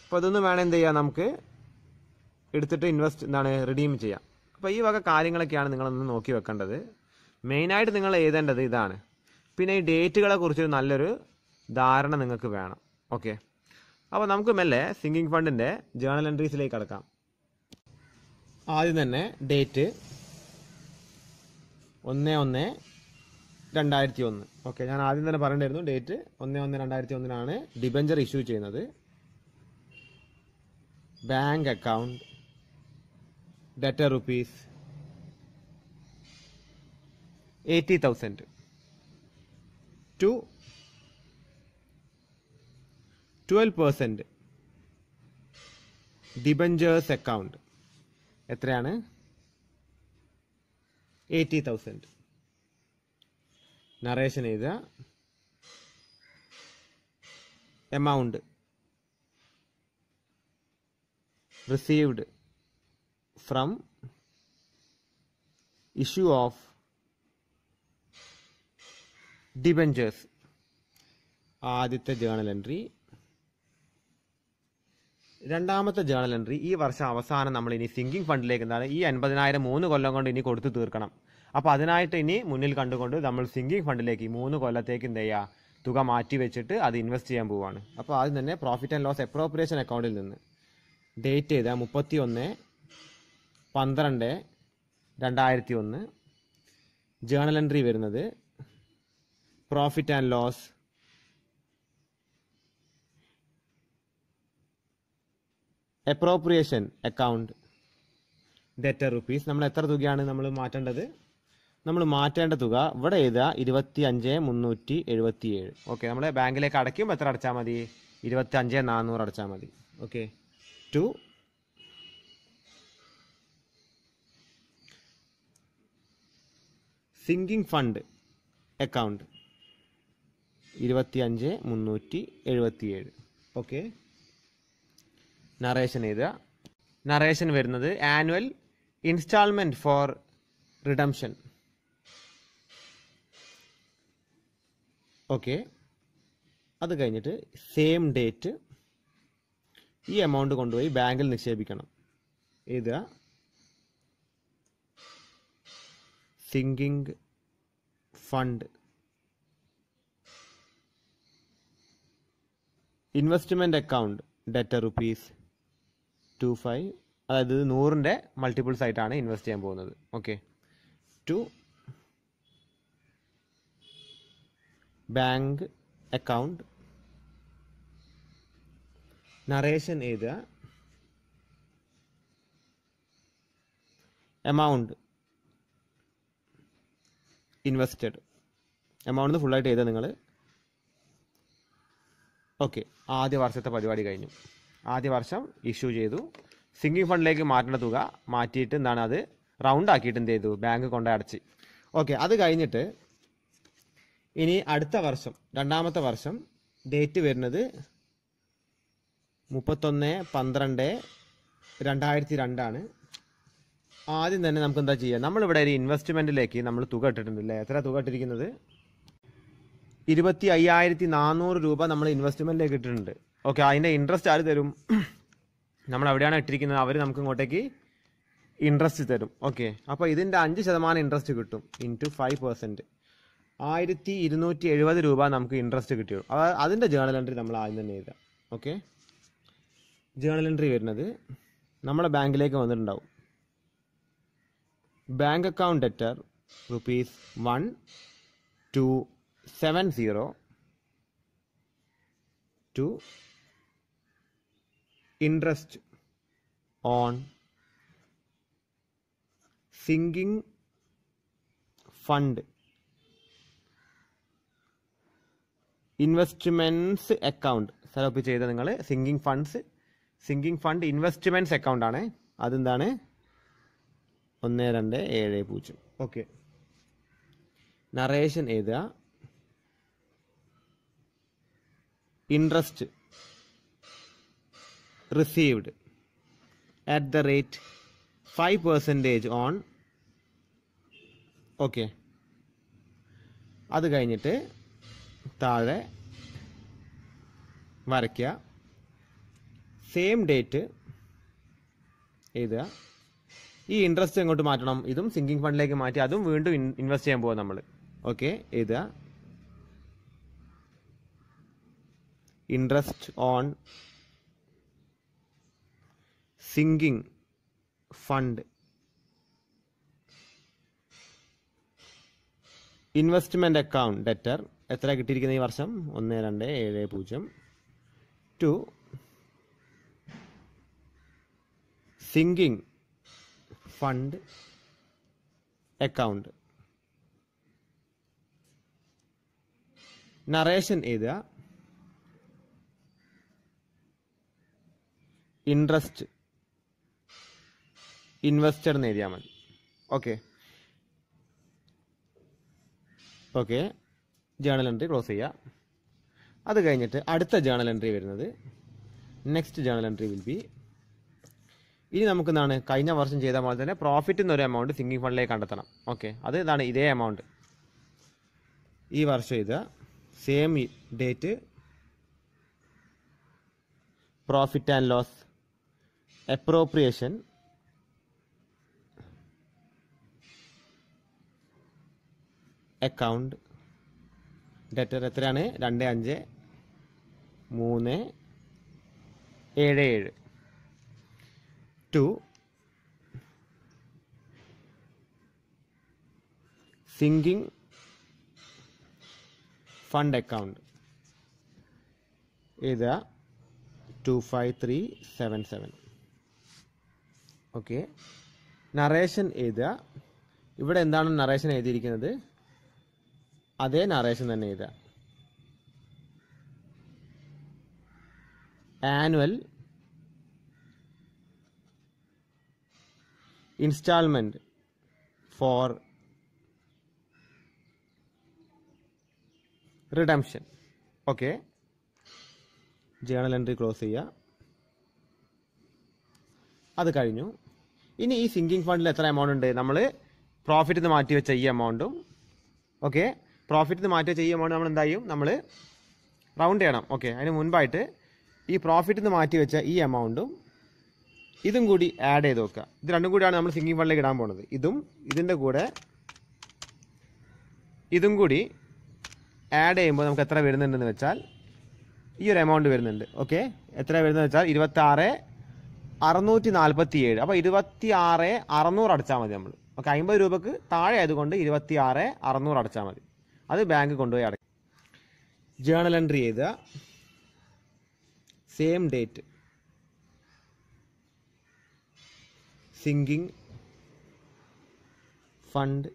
അപ്പോൾ അതൊന്നും വേണം എന്ത് ചെയ്യാം നമുക്ക് എടുത്തിട്ട് ഇൻവെസ്റ്റ് എന്താണ് റിഡീം ചെയ്യാം അപ്പോൾ ഈ വക കാര്യങ്ങളൊക്കെയാണ് നിങ്ങളൊന്ന് നോക്കി വെക്കേണ്ടത് മെയിനായിട്ട് നിങ്ങൾ എഴുതേണ്ടത് ഇതാണ് പിന്നെ ഈ ഡേറ്റുകളെ കുറിച്ചൊരു നല്ലൊരു ധാരണ നിങ്ങൾക്ക് വേണം ഓക്കെ അപ്പോൾ നമുക്ക് മെല്ലെ സിംഗിങ് ഫണ്ടിൻ്റെ ജേണൽ എൻട്രീസിലേക്ക് കടക്കാം ആദ്യം തന്നെ ഡേറ്റ് ഒന്ന് ഒന്ന് രണ്ടായിരത്തി ഒന്ന് ഓക്കെ ഞാൻ ആദ്യം തന്നെ പറയേണ്ടായിരുന്നു ഡേറ്റ് ഒന്ന് ഒന്ന് രണ്ടായിരത്തി ഒന്നിനാണ് ഡിബഞ്ചർ ഇഷ്യൂ ചെയ്യുന്നത് bank account debtor rupees eighty thousand to 12% debentures account എത്രയാണ് എയ്റ്റി തൗസൻഡ് നറേഷൻ എഴുതുക amount received from issue of debentures ആദ്യത്തെ ജേണൽ എൻട്രി രണ്ടാമത്തെ ജേണൽ എൻട്രി ഈ വർഷം അവസാനം നമ്മൾ ഇനി സിങ്കിങ് ഫണ്ടിലേക്ക് എന്താണ് ഈ അൻപതിനായിരം മൂന്ന് കൊല്ലം കൊണ്ട് ഇനി കൊടുത്തു തീർക്കണം അപ്പോൾ അതിനായിട്ട് ഇനി മുന്നിൽ കണ്ടുകൊണ്ട് നമ്മൾ സിങ്കിങ് ഫണ്ടിലേക്ക് ഈ മൂന്ന് കൊല്ലത്തേക്ക് എന്ത് ചെയ്യുക തുക മാറ്റി വെച്ചിട്ട് അത് ഇൻവെസ്റ്റ് ചെയ്യാൻ പോവുകയാണ് അപ്പോൾ ആദ്യം തന്നെ പ്രോഫിറ്റ് ആൻഡ് ലോസ് അപ്രോപ്രിയേഷൻ അക്കൗണ്ടിൽ നിന്ന് ഡേറ്റ് ചെയ്ത മുപ്പത്തി ഒന്ന് പന്ത്രണ്ട് രണ്ടായിരത്തി ഒന്ന് ജേണൽ എൻട്രി വരുന്നത് profit and loss appropriation account debtor rupees നമ്മൾ എത്ര തുകയാണ് നമ്മൾ മാറ്റേണ്ടത് നമ്മൾ മാറ്റേണ്ട തുക ഇവിടെ എഴുതുക ഇരുപത്തി അഞ്ച് മുന്നൂറ്റി എഴുപത്തി ഏഴ് ഓക്കെ നമ്മൾ ബാങ്കിലേക്ക് അടയ്ക്കും എത്ര അടച്ചാൽ മതി ഇരുപത്തി അഞ്ച് നാനൂറ് അടച്ചാൽ മതി okay to sinking fund account ഇരുപത്തി അഞ്ച് മുന്നൂറ്റി എഴുപത്തി ഏഴ് ഓക്കെ നറേഷൻ എഴുതുക നറേഷൻ വരുന്നത് annual instalment for redemption okay അത് കഴിഞ്ഞിട്ട് സെയിം ഡേറ്റ് ഈ എമൗണ്ട് കൊണ്ടുപോയി ബാങ്കിൽ നിക്ഷേപിക്കണം എഴുതുക sinking fund investment account debtor rupees two five അതായത് നൂറിൻ്റെ മൾട്ടിപ്പിൾസ് ആയിട്ടാണ് ഇൻവെസ്റ്റ് ചെയ്യാൻ പോകുന്നത് okay to bank account narration എഴുതുക എമൗണ്ട് ഇൻവെസ്റ്റഡ് എമൗണ്ട് ഫുള്ളായിട്ട് എഴുതുക നിങ്ങൾ ഓക്കെ ആദ്യ വർഷത്തെ പരിപാടി കഴിഞ്ഞു ആദ്യ വർഷം ഇഷ്യൂ ചെയ്തു സിങ്കിങ് ഫണ്ടിലേക്ക് മാറ്റേണ്ട തുക മാറ്റിയിട്ട് എന്താണ് അത് റൗണ്ട് ആക്കിയിട്ട് എന്ത് ചെയ്തു ബാങ്ക് കൊണ്ടേ അടച്ച് ഓക്കെ അത് കഴിഞ്ഞിട്ട് ഇനി അടുത്ത വർഷം രണ്ടാമത്തെ വർഷം ഡേറ്റ് വരുന്നത് മുപ്പത്തൊന്ന് പന്ത്രണ്ട് രണ്ടായിരത്തി രണ്ടാണ് ആദ്യം തന്നെ നമുക്ക് എന്താ ചെയ്യുക നമ്മളിവിടെ ഒരു ഇൻവെസ്റ്റ്മെൻറ്റിലേക്ക് നമ്മൾ തുക ഇട്ടിട്ടുണ്ട് അല്ലേ എത്ര തുക ഇട്ടിരിക്കുന്നത് ഇരുപത്തി അയ്യായിരത്തി നാനൂറ് രൂപ നമ്മൾ ഇൻവെസ്റ്റ്മെൻറ്റിലേക്ക് ഇട്ടിട്ടുണ്ട് ഓക്കെ അതിൻ്റെ ഇൻട്രസ്റ്റ് ആര് തരും നമ്മൾ എവിടെയാണ് ഇട്ടിരിക്കുന്നത് അവർ നമുക്ക് ഇങ്ങോട്ടേക്ക് ഇൻട്രസ്റ്റ് തരും ഓക്കെ അപ്പോൾ ഇതിൻ്റെ അഞ്ച് ശതമാനം ഇൻട്രസ്റ്റ് കിട്ടും ടു ഫൈവ് പെർസെൻറ്റ് ആയിരത്തി ഇരുന്നൂറ്റി എഴുപത് രൂപ നമുക്ക് ഇൻട്രസ്റ്റ് കിട്ടിയുള്ളൂ അത് അതിൻ്റെ ജേണൽ എൻട്രി നമ്മൾ ആദ്യം തന്നെ എഴുതാം ഓക്കെ ജേണൽ എൻട്രി വരുന്നത് നമ്മുടെ ബാങ്കിലേക്ക് വന്നിട്ടുണ്ടാവും bank account debtor rupees one two seven zero two interest on sinking fund investments account സെലപ്പ് ചെയ്ത നിങ്ങൾ sinking funds sinking fund investments account ആണ് അതെന്താണ് ഒന്ന് രണ്ട് ഏഴ് പൂജ്യം ഓക്കെ നറേഷൻ എഴുതുക interest received at the rate 5 percentage on okay അത് കഴിഞ്ഞിട്ട് താഴെ വരയ്ക്കുക സെയിം ഡേറ്റ് എഴുതുക ഈ ഇൻട്രസ്റ്റ് എങ്ങോട്ട് മാറ്റണം ഇതും സിങ്കിങ് ഫണ്ടിലേക്ക് മാറ്റി അതും വീണ്ടും ഇൻവെസ്റ്റ് ചെയ്യാൻ പോകും നമ്മൾ ഓക്കെ എഴുതുക interest on sinking fund investment account debtor എത്ര കിട്ടിയിരിക്കുന്ന ഈ വർഷം ഒന്ന് രണ്ട് ഏഴ് പൂജ്യം to sinking fund account narration എഴുതുക ഇൻട്രസ്റ്റ് ഇൻവെസ്റ്റർ എന്ന് എഴുതിയാൽ മതി okay okay journal entry close ചെയ്യുക അത് കഴിഞ്ഞിട്ട് അടുത്ത ജേണൽ എൻട്രി വരുന്നത് next journal entry will be ഇനി നമുക്ക് എന്താണ് കഴിഞ്ഞ വർഷം ചെയ്ത പോലെ തന്നെ പ്രോഫിറ്റ് എന്നൊരു എമൗണ്ട് സിംഗിങ് ഫണ്ടിലേക്ക് കണ്ടെത്തണം ഓക്കെ അത് ഇതാണ് ഇതേ എമൗണ്ട് ഈ വർഷം ചെയ്ത same date profit and loss appropriation account debtor എത്രയാണ് രണ്ട് അഞ്ച് മൂന്ന് ഏഴ് ഏഴ് ടു സിങ്കിങ് ഫണ്ട് അക്കൗണ്ട് ഇത് two five three seven seven okay narration എഴുതുക ഇവിടെ എന്താണ് നറേഷൻ എഴുതിയിരിക്കുന്നത് അതേ നറേഷൻ തന്നെ എഴുതുക annual instalment for redemption okay journal entry close ചെയ്യുക അത് കഴിഞ്ഞു ഇനി ഈ സിങ്കിങ് ഫണ്ടിൽ എത്ര എമൗണ്ട് ഉണ്ട് നമ്മൾ പ്രോഫിറ്റ് നിന്ന് മാറ്റി വെച്ച ഈ എമൗണ്ടും ഓക്കെ പ്രോഫിറ്റ് മാറ്റുക ചെയ്യുമ്പോൾ നമ്മൾ എന്തായും നമ്മൾ റൗണ്ട് ചെയ്യണം ഓക്കെ അതിന് മുൻപായിട്ട് ഈ പ്രോഫിറ്റ് നിന്ന് മാറ്റി വെച്ച ഈ എമൗണ്ടും ഇതും കൂടി ആഡ് ചെയ്ത് നോക്കുക ഇത് രണ്ടും കൂടിയാണ് നമ്മൾ സിംഗിങ് ഫണ്ടിലേക്ക് ഇടാൻ പോകുന്നത് ഇതും ഇതിൻ്റെ കൂടെ ഇതും കൂടി ആഡ് ചെയ്യുമ്പോൾ നമുക്ക് എത്ര വരുന്നുണ്ടെന്ന് വെച്ചാൽ ഈ ഒരു എമൗണ്ട് വരുന്നുണ്ട് ഓക്കെ എത്ര വരുന്നത് വെച്ചാൽ ഇരുപത്താറ് അറുന്നൂറ്റി നാൽപ്പത്തി ഏഴ് അപ്പോൾ ഇരുപത്തി ആറ് അറുന്നൂറ് അടച്ചാൽ മതി നമ്മൾ ഓക്കെ അമ്പത് രൂപക്ക് താഴെ ആയതുകൊണ്ട് ഇരുപത്തി ആറ് അറുന്നൂറ് അടച്ചാൽ മതി അത് ബാങ്ക് കൊണ്ടുപോയി അടയ്ക്കും ജേണൽ എൻട്രി ചെയ്ത same date sinking fund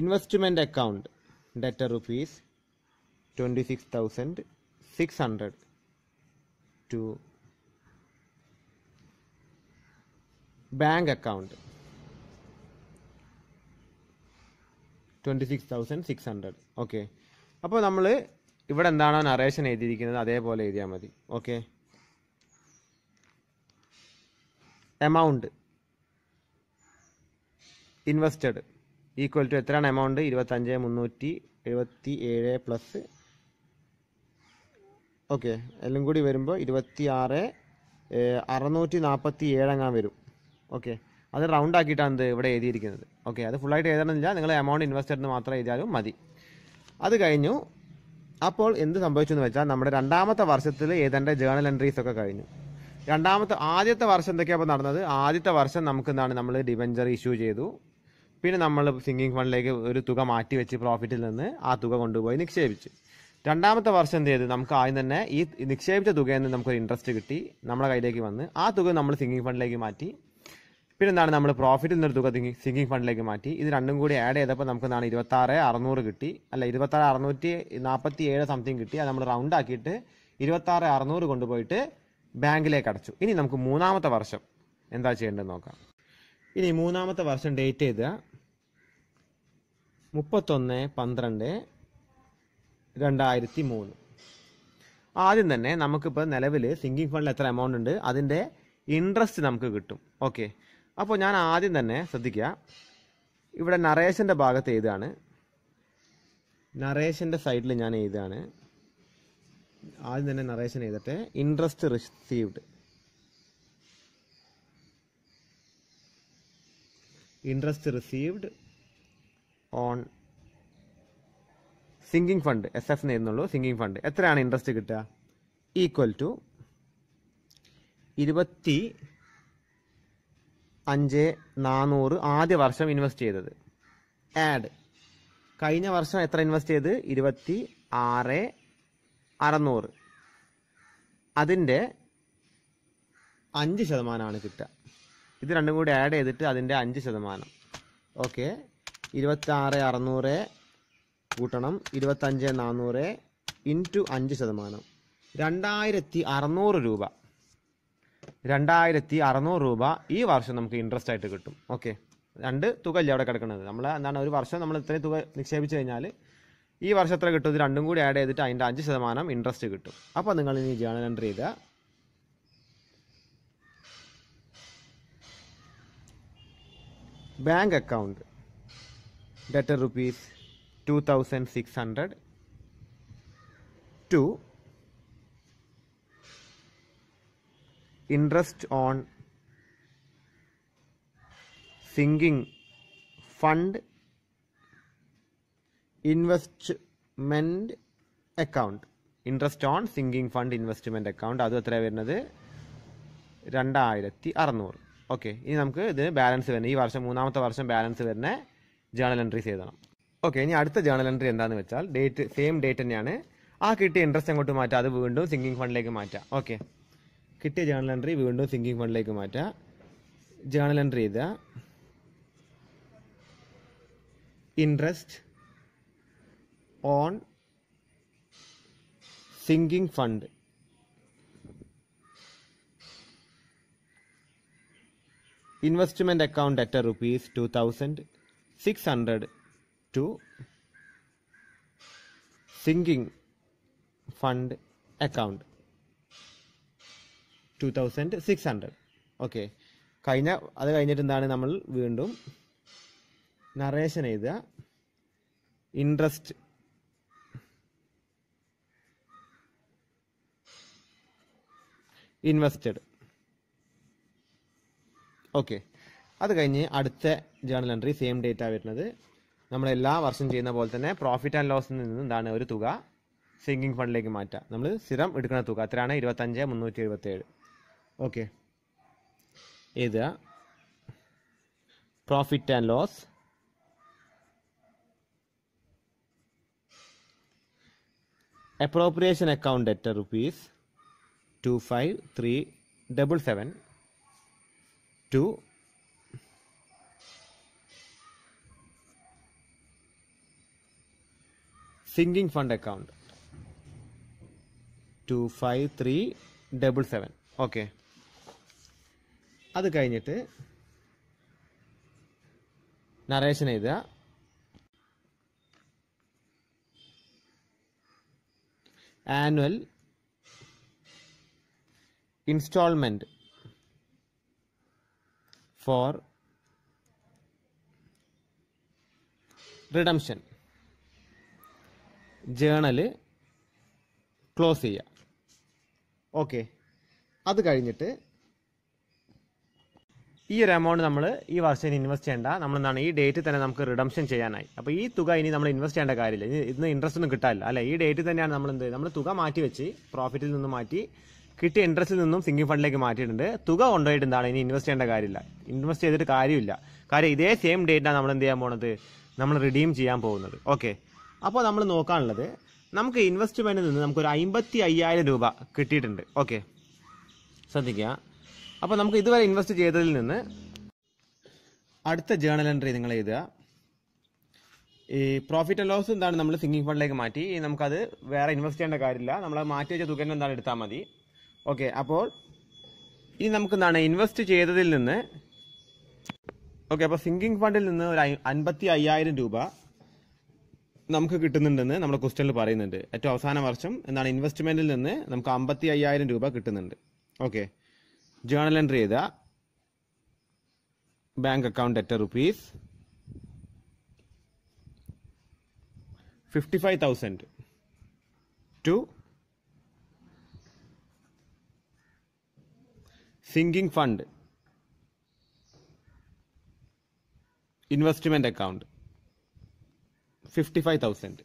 investment account debtor rupees twenty six thousand six hundred to bank account twenty six thousand six hundred okay അപ്പോൾ നമ്മൾ ഇവിടെ എന്താണോ നറേഷൻ എഴുതിയിരിക്കുന്നത് അതേപോലെ എഴുതിയാൽ മതി okay amount invested equal to എത്രയാണ് എമൗണ്ട് ഇരുപത്തഞ്ച് മുന്നൂറ്റി എഴുപത്തി ഏഴ് പ്ലസ് ഓക്കെ എല്ലാം കൂടി വരുമ്പോൾ ഇരുപത്തി ആറ് അറുന്നൂറ്റി നാൽപ്പത്തി ഏഴെങ്ങാൻ വരും ഓക്കെ അത് റൗണ്ട് ആക്കിയിട്ടാണ് ഇത് ഇവിടെ എഴുതിയിരിക്കുന്നത് ഓക്കെ അത് ഫുള്ളായിട്ട് എഴുതണമെന്നില്ല നിങ്ങൾ എമൗണ്ട് ഇൻവെസ്റ്റ് എന്ന് മാത്രം എഴുതിയാലും മതി അത് കഴിഞ്ഞു അപ്പോൾ എന്ത് സംഭവിച്ചു എന്ന് വെച്ചാൽ നമ്മുടെ രണ്ടാമത്തെ വർഷത്തിൽ ഏതാണ്ട് ജേണൽ എൻട്രീസ് ഒക്കെ കഴിഞ്ഞു രണ്ടാമത്തെ ആദ്യത്തെ വർഷം എന്തൊക്കെയാണ് അപ്പോൾ നടന്നത് ആദ്യത്തെ വർഷം നമുക്ക് എന്താണ് നമ്മൾ ഡിവെഞ്ചർ ഇഷ്യൂ ചെയ്തു പിന്നെ നമ്മൾ സിംഗിങ് ഫണ്ടിലേക്ക് ഒരു തുക മാറ്റി വെച്ച് പ്രോഫിറ്റിൽ നിന്ന് ആ തുക കൊണ്ടുപോയി നിക്ഷേപിച്ചു രണ്ടാമത്തെ വർഷം എന്ത് ചെയ്ത് നമുക്ക് ആദ്യം തന്നെ ഈ നിക്ഷേപിച്ച തുകയിൽ നിന്ന് നമുക്കൊരു ഇൻട്രസ്റ്റ് കിട്ടി നമ്മുടെ കയ്യിലേക്ക് വന്ന് ആ തുക നമ്മൾ സിംഗിങ് ഫണ്ടിലേക്ക് മാറ്റി പിന്നെ എന്താണ് നമ്മൾ പ്രോഫിറ്റിൽ നിന്നൊരു തുക സിങ്കിങ് ഫണ്ടിലേക്ക് മാറ്റി ഇത് രണ്ടും കൂടി ആഡ് ചെയ്തപ്പോൾ നമുക്ക് എന്താണ് ഇരുപത്താറ് അറുന്നൂറ് കിട്ടി അല്ല ഇരുപത്താറ് അറുന്നൂറ്റി നാൽപ്പത്തി ഏഴ് സംതിങ് കിട്ടി അത് നമ്മൾ റൗണ്ട് ആക്കിയിട്ട് ഇരുപത്താറ് അറുന്നൂറ് കൊണ്ടുപോയിട്ട് ബാങ്കിലേക്ക് അടച്ചു ഇനി നമുക്ക് മൂന്നാമത്തെ വർഷം എന്താ ചെയ്യേണ്ടതെന്ന് നോക്കാം ഇനി മൂന്നാമത്തെ വർഷം ഡേറ്റ് ചെയ്ത മുപ്പത്തൊന്ന് പന്ത്രണ്ട് രണ്ടായിരത്തി മൂന്ന് ആദ്യം തന്നെ നമുക്കിപ്പോൾ നിലവിൽ സിങ്കിങ് ഫണ്ടിൽ എത്ര എമൗണ്ട് ഉണ്ട് അതിൻ്റെ ഇൻട്രസ്റ്റ് നമുക്ക് കിട്ടും ഓക്കെ അപ്പോൾ ഞാൻ ആദ്യം തന്നെ ശ്രദ്ധിക്കുക ഇവിടെ നറേഷൻ്റെ ഭാഗത്ത് എഴുതാണ് നറേഷൻ്റെ സൈഡിൽ ഞാൻ എഴുതാണ് ആദ്യം തന്നെ നറേഷൻ എഴുതട്ടെ interest received interest received on sinking fund S F എഴുതുന്നുള്ളൂ സിങ്കിങ് ഫണ്ട് എത്രയാണ് ഇൻട്രസ്റ്റ് കിട്ടുക ഈക്വൽ ടു ഇരുപത്തി അഞ്ച് നാനൂറ് ആദ്യ വർഷം ഇൻവെസ്റ്റ് ചെയ്തത് ആഡ് കഴിഞ്ഞ വർഷം എത്ര ഇൻവെസ്റ്റ് ചെയ്ത് ഇരുപത്തി ആറ് അറുന്നൂറ് അതിൻ്റെ അഞ്ച് ശതമാനമാണ് കിട്ടുക ഇത് രണ്ടും കൂടി ആഡ് ചെയ്തിട്ട് അതിൻ്റെ അഞ്ച് ശതമാനം ഓക്കെ ഇരുപത്തി ആറ് അറുന്നൂറ് കൂട്ടണം ഇരുപത്തഞ്ച് നാനൂറ് ഇൻറ്റു അഞ്ച് ശതമാനം രണ്ടായിരത്തി അറുന്നൂറ് രൂപ രണ്ടായിരത്തി അറുന്നൂറ് രൂപ ഈ വർഷം നമുക്ക് ഇൻട്രസ്റ്റ് ആയിട്ട് കിട്ടും ഓക്കെ രണ്ട് തുക അല്ലേ അവിടെ കിടക്കുന്നത് നമ്മൾ എന്താണ് ഒരു വർഷം നമ്മൾ ഇത്രയും തുക നിക്ഷേപിച്ച് കഴിഞ്ഞാൽ ഈ വർഷം എത്ര കിട്ടും ഇത് രണ്ടും കൂടി ആഡ് ചെയ്തിട്ട് അതിൻ്റെ അഞ്ച് ശതമാനം ഇൻട്രസ്റ്റ് കിട്ടും അപ്പോൾ നിങ്ങൾ ഇനി ജേണൽ എൻട്രി ചെയ്താൽ bank account debtor rupees two thousand six hundred to interest on sinking fund investment account interest on sinking fund investment account അത് എത്ര വരുന്നത് രണ്ടായിരത്തി അറുന്നൂറ് ഓക്കെ ഇനി നമുക്ക് ഇത് ബാലൻസ് വരുന്നത് ഈ വർഷം മൂന്നാമത്തെ വർഷം ബാലൻസ് വരുന്ന ജേണൽ എൻട്രി ചെയ്തണം ഓക്കെ ഇനി അടുത്ത ജേണൽ എൻട്രി എന്താണെന്ന് വെച്ചാൽ ഡേറ്റ് സെയിം ഡേറ്റ് തന്നെയാണ് ആ കിട്ടിയ ഇൻട്രസ്റ്റ് അങ്ങോട്ട് മാറ്റാം അത് വീണ്ടും സിങ്കിങ് ഫണ്ടിലേക്ക് മാറ്റാം ഓക്കെ കിട്ടിയ ജേണൽ എൻട്രി വീണ്ടും സിങ്കിങ് ഫണ്ടിലേക്ക് മാറ്റുക ജേണൽ എൻട്രി ചെയ്ത interest on sinking fund investment account at rupees two thousand six hundred to sinking fund account two thousand six hundred okay കഴിഞ്ഞ അത് കഴിഞ്ഞിട്ട് എന്താണ് നമ്മൾ വീണ്ടും നറേഷൻ എഴുതുക ഇൻട്രസ്റ്റ് ഇൻവെസ്റ്റഡ് ഓക്കെ അത് കഴിഞ്ഞ് അടുത്ത ജേണൽ എൻട്രി സെയിം ഡേറ്റാണ് വരുന്നത് നമ്മൾ എല്ലാ വർഷം ചെയ്യുന്ന പോലെ തന്നെ പ്രോഫിറ്റ് ആൻഡ് ലോസിൽ നിന്ന് എന്താണ് ഒരു തുക സിങ്കിങ് ഫണ്ടിലേക്ക് മാറ്റുക നമ്മൾ സ്ഥിരം എടുക്കുന്ന തുക അത്രയാണ് ഇരുപത്തഞ്ച് മുന്നൂറ്റി ഏഴ് Okay. either Profit and loss. appropriation account at rupees 25377 to sinking fund account 25377 okay അത് കഴിഞ്ഞിട്ട് നറേഷൻ എഴുതുക annual instalment for redemption journal close ചെയ്യുക ഓക്കെ അത് കഴിഞ്ഞിട്ട് ഈ ഒരു എമൗണ്ട് നമ്മൾ ഈ വർഷം ഇൻവെസ്റ്റ് ചെയ്യേണ്ട നമ്മൾ എന്താണ് ഈ ഡേറ്റ് തന്നെ നമുക്ക് റിഡംഷൻ ചെയ്യാനായി അപ്പോൾ ഈ തുക ഇനി നമ്മൾ ഇൻവെസ്റ്റ് ചെയ്യേണ്ട കാര്യമില്ല ഇന്ന് ഇൻട്രസ്റ്റ് ഒന്നും കിട്ടാല്ല അല്ല ഈ ഡേറ്റ് തന്നെയാണ് നമ്മൾ എന്ത് നമ്മൾ തുക മാറ്റി വെച്ച് പ്രോഫിറ്റിൽ നിന്ന് മാറ്റി കിട്ടിയ ഇൻട്രസ്റ്റിൽ നിന്നും സിംഗിങ് ഫണ്ടിലേക്ക് മാറ്റിയിട്ടുണ്ട് തുക കൊണ്ടുപോയിട്ട് എന്താണ് ഇനി ഇൻവെസ്റ്റ് ചെയ്യേണ്ട കാര്യമില്ല ഇൻവെസ്റ്റ് ചെയ്തിട്ട് കാര്യമില്ല കാര്യം ഇതേ സെയിം ഡേറ്റാണ് നമ്മൾ എന്ത് ചെയ്യാൻ പോകുന്നത് നമ്മൾ റിഡീം ചെയ്യാൻ പോകുന്നത് ഓക്കെ അപ്പോൾ നമ്മൾ നോക്കാനുള്ളത് നമുക്ക് ഇൻവെസ്റ്റ്മെൻറ്റിൽ നിന്ന് നമുക്കൊരു അമ്പത്തി അയ്യായിരം രൂപ കിട്ടിയിട്ടുണ്ട് ഓക്കെ ശ്രദ്ധിക്കുക അപ്പോൾ നമുക്ക് ഇതുവരെ ഇൻവെസ്റ്റ് ചെയ്തതിൽ നിന്ന് അടുത്ത ജേണൽ എൻട്രി നിങ്ങൾ എഴുതുക ഈ പ്രോഫിറ്റ് ആൻഡ് ലോസ് എന്താണ് നമ്മൾ സിംഗിങ് ഫണ്ടിലേക്ക് മാറ്റി നമുക്കത് വേറെ ഇൻവെസ്റ്റ് ചെയ്യേണ്ട കാര്യമില്ല നമ്മൾ മാറ്റി വെച്ച തുക എന്താണ് എടുത്താൽ മതി ഓക്കെ അപ്പോൾ ഇനി നമുക്ക് എന്താണ് ഇൻവെസ്റ്റ് ചെയ്തതിൽ നിന്ന് ഓക്കെ അപ്പോൾ സിംഗിങ് ഫണ്ടിൽ നിന്ന് ഒരു അൻപത്തി അയ്യായിരം രൂപ നമുക്ക് കിട്ടുന്നുണ്ടെന്ന് നമ്മുടെ ക്വസ്റ്റനിൽ പറയുന്നുണ്ട് ഏറ്റവും അവസാന വർഷം എന്താണ് ഇൻവെസ്റ്റ്മെൻറ്റിൽ നിന്ന് നമുക്ക് അമ്പത്തി അയ്യായിരം രൂപ കിട്ടുന്നുണ്ട് okay journal entry bank account at rupee fifty five thousand to sinking fund investment account fifty five thousand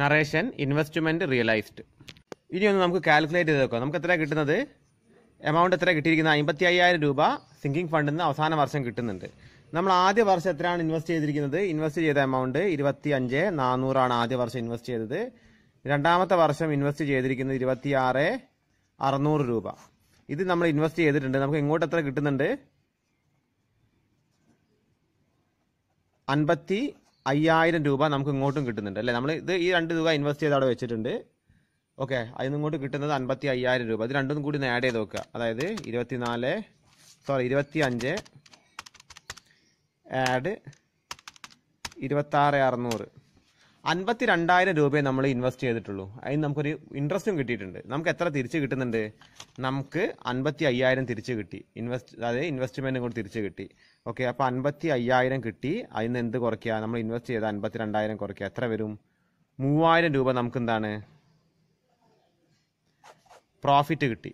narration investment realised ഇനി ഒന്ന് നമുക്ക് കാൽക്കുലേറ്റ് ചെയ്ത് നോക്കാം നമുക്ക് എത്ര കിട്ടുന്നത് എമൗണ്ട് എത്ര കിട്ടിയിരിക്കുന്നത് അമ്പത്തി അയ്യായിരം രൂപ സിങ്കിങ് ഫണ്ടിൽ നിന്ന് അവസാന വർഷം കിട്ടുന്നുണ്ട് നമ്മൾ ആദ്യ വർഷം എത്രയാണ് ഇൻവെസ്റ്റ് ചെയ്തിരിക്കുന്നത് ഇൻവെസ്റ്റ് ചെയ്ത എമൗണ്ട് ഇരുപത്തി അഞ്ച് നാനൂറാണ് ആദ്യ വർഷം ഇൻവെസ്റ്റ് ചെയ്തത് രണ്ടാമത്തെ വർഷം ഇൻവെസ്റ്റ് ചെയ്തിരിക്കുന്നത് ഇരുപത്തി ആറ് അറുന്നൂറ് രൂപ ഇത് നമ്മൾ ഇൻവെസ്റ്റ് ചെയ്തിട്ടുണ്ട് നമുക്ക് ഇങ്ങോട്ട് എത്ര കിട്ടുന്നുണ്ട് അൻപത്തി അയ്യായിരം രൂപ നമുക്ക് ഇങ്ങോട്ടും കിട്ടുന്നുണ്ട് അല്ലേ നമ്മൾ ഇത് ഈ രണ്ട് തുക ഇൻവെസ്റ്റ് ചെയ്ത് അവിടെ വെച്ചിട്ടുണ്ട് ഓക്കെ അതിൽ ഇങ്ങോട്ട് കിട്ടുന്നത് അൻപത്തി അയ്യായിരം രൂപ ഇത് രണ്ടും കൂടി ഒന്ന് ആഡ് ചെയ്ത് നോക്കുക അതായത് നാല് സോറി ഇരുപത്തി അഞ്ച് ആഡ് ഇരുപത്താറ് അറുന്നൂറ് അൻപത്തി രണ്ടായിരം രൂപയെ നമ്മൾ ഇൻവെസ്റ്റ് ചെയ്തിട്ടുള്ളൂ അതിന് നമുക്കൊരു ഇൻട്രസ്റ്റും കിട്ടിയിട്ടുണ്ട് നമുക്ക് എത്ര തിരിച്ച് കിട്ടുന്നുണ്ട് നമുക്ക് അൻപത്തി അയ്യായിരം തിരിച്ച് കിട്ടി ഇൻവെസ്റ്റ് അതായത് ഇൻവെസ്റ്റ്മെൻറ്റും കൂടി തിരിച്ച് കിട്ടി ഓക്കെ അപ്പോൾ അൻപത്തി അയ്യായിരം കിട്ടി അതിൽ നിന്ന് എന്ത് കുറയ്ക്കുക നമ്മൾ ഇൻവെസ്റ്റ് ചെയ്ത അൻപത്തി രണ്ടായിരം കുറയ്ക്കുക എത്ര വരും മൂവായിരം രൂപ നമുക്ക് എന്താണ് പ്രോഫിറ്റ് കിട്ടി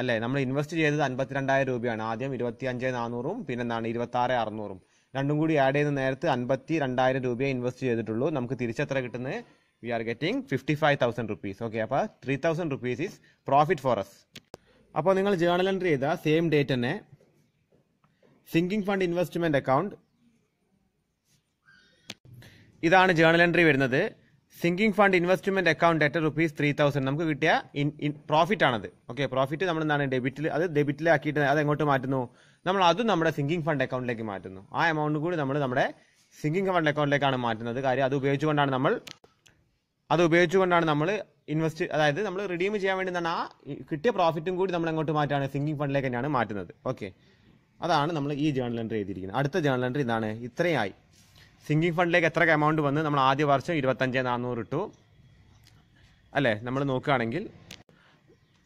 അല്ലേ നമ്മൾ ഇൻവെസ്റ്റ് ചെയ്തത് അൻപത്തിരണ്ടായിരം രൂപയാണ് ആദ്യം ഇരുപത്തി അഞ്ച് നാനൂറും പിന്നെന്താണ് ഇരുപത്താറ് അറുന്നൂറും രണ്ടും കൂടി ആഡ് ചെയ്യുന്ന നേരത്തെ അൻപത്തി രണ്ടായിരം രൂപയെ ഇൻവെസ്റ്റ് ചെയ്തിട്ടുള്ളൂ നമുക്ക് തിരിച്ചെത്ര കിട്ടുന്നത് we are getting fifty five thousand rupees okay അപ്പോൾ three thousand rupees is profit for us അപ്പോൾ നിങ്ങൾ ജേണൽ എൻട്രി ചെയ്താൽ സെയിം ഡേറ്റ് തന്നെ സിങ്കിങ് ഫണ്ട് ഇൻവെസ്റ്റ്മെൻറ്റ് അക്കൗണ്ട് ഇതാണ് ജേണൽ എൻട്രി വരുന്നത് സിങ്കിങ് ഫണ്ട് ഇൻവെസ്റ്റ്മെൻറ്റ് അക്കൗണ്ട് എട്ട് റുപ്പീസ് ത്രീ തൗസൻഡ് നമുക്ക് കിട്ടിയ ഇൻ ഇൻ പ്രോഫിറ്റ് ആണത് ഓക്കെ പ്രോഫിറ്റ് നമ്മൾ എന്താണ് ഡെബിറ്റിൽ അത് ഡെബിറ്റിലാക്കിയിട്ട് അത് എങ്ങോട്ട് മാറ്റുന്നു നമ്മൾ അത് നമ്മുടെ സിങ്കിങ് ഫണ്ട് അക്കൗണ്ടിലേക്ക് മാറ്റുന്നു ആ എമൗണ്ട് കൂടി നമ്മൾ നമ്മുടെ സിങ്കിങ് ഫണ്ട് അക്കൗണ്ടിലേക്കാണ് മാറ്റുന്നത് കാര്യം അത് ഉപയോഗിച്ചുകൊണ്ടാണ് നമ്മൾ അത് ഉപയോഗിച്ചുകൊണ്ടാണ് നമ്മൾ ഇൻവെസ്റ്റ് അതായത് നമ്മൾ റിഡീം ചെയ്യാൻ വേണ്ടി തന്നെ ആ കിട്ടിയ പ്രോഫിറ്റും കൂടി നമ്മൾ അങ്ങോട്ട് മാറ്റുകയാണ് സിങ്കിങ് ഫണ്ടിലേക്ക് തന്നെയാണ് മാറ്റുന്നത് ഓക്കെ അതാണ് നമ്മൾ ഈ ജേണൽ എൻട്രി ചെയ്തിരിക്കുന്നത് അടുത്ത ജേണൽ എൻട്രി ഇതാണ് ഇത്രയായി സിങ്കിങ് ഫണ്ടിലേക്ക് എത്ര എമൗണ്ട് വന്ന് നമ്മൾ ആദ്യ വർഷം ഇരുപത്തഞ്ച് നാനൂറ് ഇട്ടു അല്ലേ നമ്മൾ നോക്കുകയാണെങ്കിൽ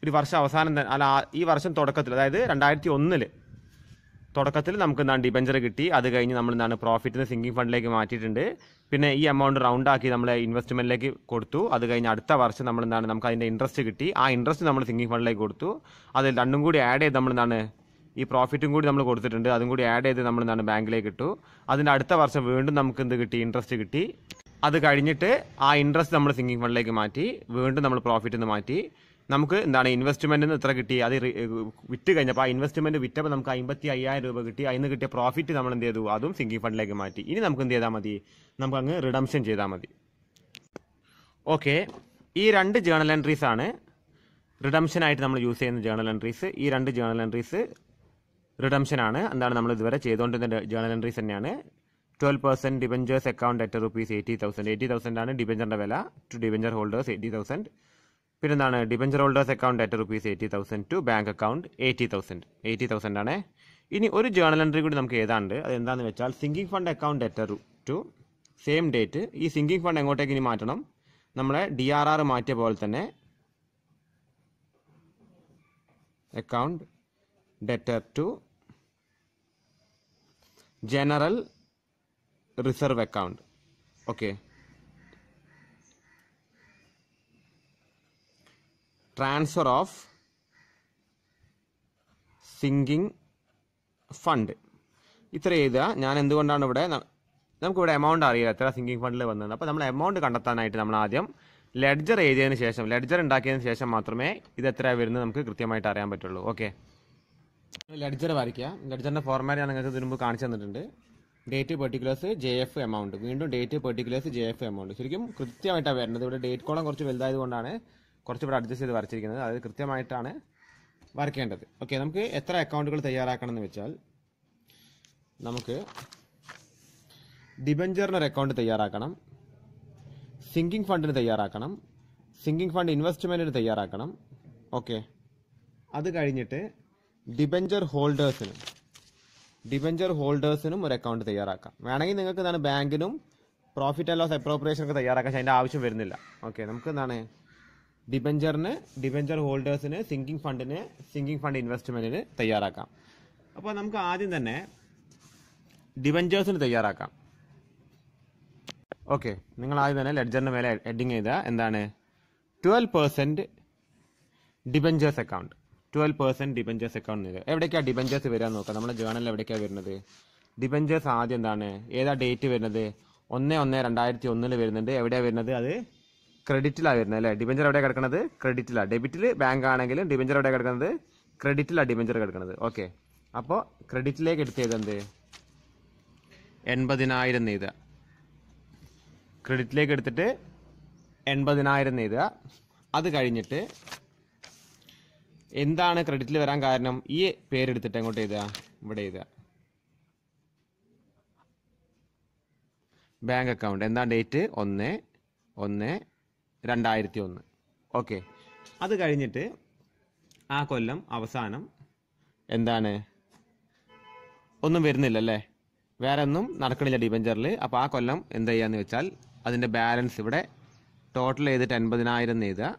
ഒരു വർഷം അവസാനം തന്നെ അല്ല ഈ വർഷം തുടക്കത്തിൽ അതായത് രണ്ടായിരത്തി ഒന്നിൽ തുടക്കത്തിൽ നമുക്ക് എന്താണ് ഡിബഞ്ചർ കിട്ടി അത് കഴിഞ്ഞ് നമ്മൾ എന്താണ് പ്രോഫിറ്റിന് സിങ്കിങ് ഫണ്ടിലേക്ക് മാറ്റിയിട്ടുണ്ട് പിന്നെ ഈ എമൗണ്ട് റൗണ്ട് ആക്കി നമ്മൾ ഇൻവെസ്റ്റ്മെൻറ്റിലേക്ക് കൊടുത്തു അത് കഴിഞ്ഞ് അടുത്ത വർഷം നമ്മൾ എന്താണ് നമുക്ക് അതിൻ്റെ ഇൻട്രസ്റ്റ് കിട്ടി ആ ഇൻട്രസ്റ്റ് നമ്മൾ സിങ്കിങ് ഫണ്ടിലേക്ക് കൊടുത്തു അതിൽ രണ്ടും കൂടി ആഡ് ചെയ്ത് നമ്മൾ എന്താണ് ഈ പ്രോഫിറ്റും കൂടി നമ്മൾ കൊടുത്തിട്ടുണ്ട് അതും കൂടി ആഡ് ചെയ്ത് നമ്മൾ എന്താണ് ബാങ്കിലേക്ക് ഇട്ടു അതിൻ്റെ അടുത്ത വർഷം വീണ്ടും നമുക്ക് എന്ത് കിട്ടി ഇൻട്രസ്റ്റ് കിട്ടി അത് കഴിഞ്ഞിട്ട് ആ ഇൻട്രസ്റ്റ് നമ്മൾ സിങ്കിങ് ഫണ്ടിലേക്ക് മാറ്റി വീണ്ടും നമ്മൾ പ്രോഫിറ്റ് നിന്ന് മാറ്റി നമുക്ക് എന്താണ് ഇൻവെസ്റ്റ്മെൻറ്റിന് ഇത്ര കിട്ടി അത് വിറ്റ് കഴിഞ്ഞപ്പോൾ ആ ഇൻവെസ്റ്റ്മെൻറ്റ് വിറ്റപ്പോൾ നമുക്ക് അമ്പത്തി അയ്യായിരം രൂപ കിട്ടി അതിന് കിട്ടിയ പ്രോഫിറ്റ് നമ്മൾ എന്ത് ചെയ്തു അതും സിങ്കിങ് ഫണ്ടിലേക്ക് മാറ്റി ഇനി നമുക്ക് എന്ത് ചെയ്താൽ മതി നമുക്ക് അങ്ങ് റിഡംഷൻ ചെയ്താൽ മതി ഓക്കെ ഈ രണ്ട് ജേണൽ എൻട്രീസ് ആണ് ആയിട്ട് നമ്മൾ യൂസ് ചെയ്യുന്ന ജേണൽ എൻട്രീസ് ഈ രണ്ട് ജേണൽ എൻട്രീസ് ആണ് എന്താണ് നമ്മൾ ഇതുവരെ ചെയ്തുകൊണ്ടിരുന്ന ജേണൽ എൻട്രീസ് തന്നെയാണ് twelve percent debentures account at rupees eighty thousand eighty thousand ആണ് ഡിബഞ്ചറിൻ്റെ വില to debenture holders eighty thousand പിന്നെന്താണ് debenture holders account at rupees eighty thousand to bank account eighty thousand eighty thousand ആണ് ഇനി ഒരു journal entry കൂടി നമുക്ക് ഏതാണ്ട് അത് എന്താണെന്ന് വെച്ചാൽ sinking fund account debtor to same date ഈ സിങ്കിങ് ഫണ്ട് എങ്ങോട്ടേക്ക് ഇനി മാറ്റണം നമ്മളെ ഡി ആർ ആർ മാറ്റിയ പോലെ തന്നെ account debtor to general reserve account okay transfer of sinking fund ഇത്ര എഴുതുക ഞാൻ എന്തുകൊണ്ടാണ് ഇവിടെ നമുക്കിവിടെ എമൗണ്ട് അറിയില്ല എത്ര സിങ്കിങ് ഫണ്ടിൽ വന്നത് അപ്പോൾ നമ്മൾ എമൗണ്ട് കണ്ടെത്താനായിട്ട് നമ്മൾ ആദ്യം ലെഡ്ജർ എഴുതിയതിന് ശേഷം ലെഡ്ജർ ഉണ്ടാക്കിയതിന് ശേഷം മാത്രമേ ഇത് എത്ര വരുന്നത് നമുക്ക് കൃത്യമായിട്ട് അറിയാൻ പറ്റുള്ളൂ ഓക്കെ ലെഡ്ജർ വരയ്ക്കുക ലെഡ്ജറിൻ്റെ ഫോർമാറ്റ് ഞാൻ നിങ്ങൾക്ക് ഇതിനുമ്പ് കാണിച്ചു തന്നിട്ടുണ്ട് date particulars J F amount വീണ്ടും date particulars J F amount ശരിക്കും കൃത്യമായിട്ടാണ് വരുന്നത് ഇവിടെ ഡേറ്റ് കോളം കുറച്ച് കൊണ്ടാണ് കുറച്ചുകൂടെ അഡ്ജസ്റ്റ് ചെയ്ത് വരച്ചിരിക്കുന്നത് അതായത് കൃത്യമായിട്ടാണ് വരയ്ക്കേണ്ടത് ഓക്കെ നമുക്ക് എത്ര അക്കൗണ്ടുകൾ തയ്യാറാക്കണം എന്ന് വെച്ചാൽ നമുക്ക് ഡിബഞ്ചറിനൊരു അക്കൗണ്ട് തയ്യാറാക്കണം സിങ്കിങ് ഫണ്ടിന് തയ്യാറാക്കണം സിങ്കിങ് ഫണ്ട് ഇൻവെസ്റ്റ്മെൻറ്റിന് തയ്യാറാക്കണം ഓക്കെ അത് കഴിഞ്ഞിട്ട് ഡിബഞ്ചർ ഹോൾഡേഴ്സിനും ഡിബഞ്ചർ ഹോൾഡേഴ്സിനും ഒരു അക്കൗണ്ട് തയ്യാറാക്കാം വേണമെങ്കിൽ നിങ്ങൾക്ക് എന്താണ് ബാങ്കിനും പ്രോഫിറ്റ് ആൻഡ് ലോസ് അപ്രോപ്രിയേഷൻ ഒക്കെ തയ്യാറാക്കാം പക്ഷേ അതിൻ്റെ ആവശ്യം വരുന്നില്ല ഓക്കെ നമുക്ക് എന്താണ് ഡിബഞ്ചറിന് ഡിബഞ്ചർ ഹോൾഡേഴ്സിന് സിങ്കിങ് ഫണ്ടിന് സിങ്കിങ് ഫണ്ട് ഇൻവെസ്റ്റ്മെന്റിന് തയ്യാറാക്കാം അപ്പോൾ നമുക്ക് ആദ്യം തന്നെ ഡിബഞ്ചേഴ്സിന് തയ്യാറാക്കാം ഓക്കെ നിങ്ങൾ ആദ്യം തന്നെ ലെഡ്ജറിന് മേലെ എഡിങ് ചെയ്താൽ എന്താണ് twelve percent debentures account twelve percent debentures account ചെയ്ത് എവിടേക്കാണ് ഡിബഞ്ചേഴ്സ് വരാൻ നോക്കാം നമ്മുടെ ജേണലിൽ എവിടേക്കാണ് വരുന്നത് ഡിബഞ്ചേഴ്സ് ആദ്യം എന്താണ് ഏതാ ഡേറ്റ് വരുന്നത് ഒന്ന് ഒന്ന് രണ്ടായിരത്തി ഒന്നിൽ വരുന്നുണ്ട് എവിടെയാണ് വരുന്നത് അത് ക്രെഡിറ്റിലാണ് വരുന്നത് അല്ലേ ഡിബഞ്ചർ എവിടെ കിടക്കുന്നത് ക്രെഡിറ്റിലാണ് ഡെബിറ്റിൽ ബാങ്ക് ആണെങ്കിലും ഡിബഞ്ചർ എവിടെ കിടക്കുന്നത് ക്രെഡിറ്റിലാണ് ഡിബഞ്ചർ കിടക്കുന്നത് ഓക്കെ അപ്പോൾ ക്രെഡിറ്റിലേക്ക് എടുത്തത് എന്ത് എൺപതിനായിരം നെയ്ത ക്രെഡിറ്റിലേക്ക് എടുത്തിട്ട് എൺപതിനായിരം നെയ്ത അത് കഴിഞ്ഞിട്ട് എന്താണ് ക്രെഡിറ്റിൽ വരാൻ കാരണം ഈ പേരെടുത്തിട്ട് അങ്ങോട്ട് എഴുതുക ഇവിടെ എഴുതുക ബാങ്ക് അക്കൗണ്ട് എന്താ ഡേറ്റ് ഒന്ന് ഒന്ന് രണ്ടായിരത്തി ഒന്ന് ഓക്കെ അത് കഴിഞ്ഞിട്ട് ആ കൊല്ലം അവസാനം എന്താണ് ഒന്നും വരുന്നില്ല അല്ലേ വേറെ ഒന്നും നടക്കണില്ല ഡിബഞ്ചറിൽ അപ്പോൾ ആ കൊല്ലം എന്ത് ചെയ്യാന്ന് വെച്ചാൽ അതിൻ്റെ ബാലൻസ് ഇവിടെ ടോട്ടൽ ചെയ്തിട്ട് എൺപതിനായിരം എന്ന്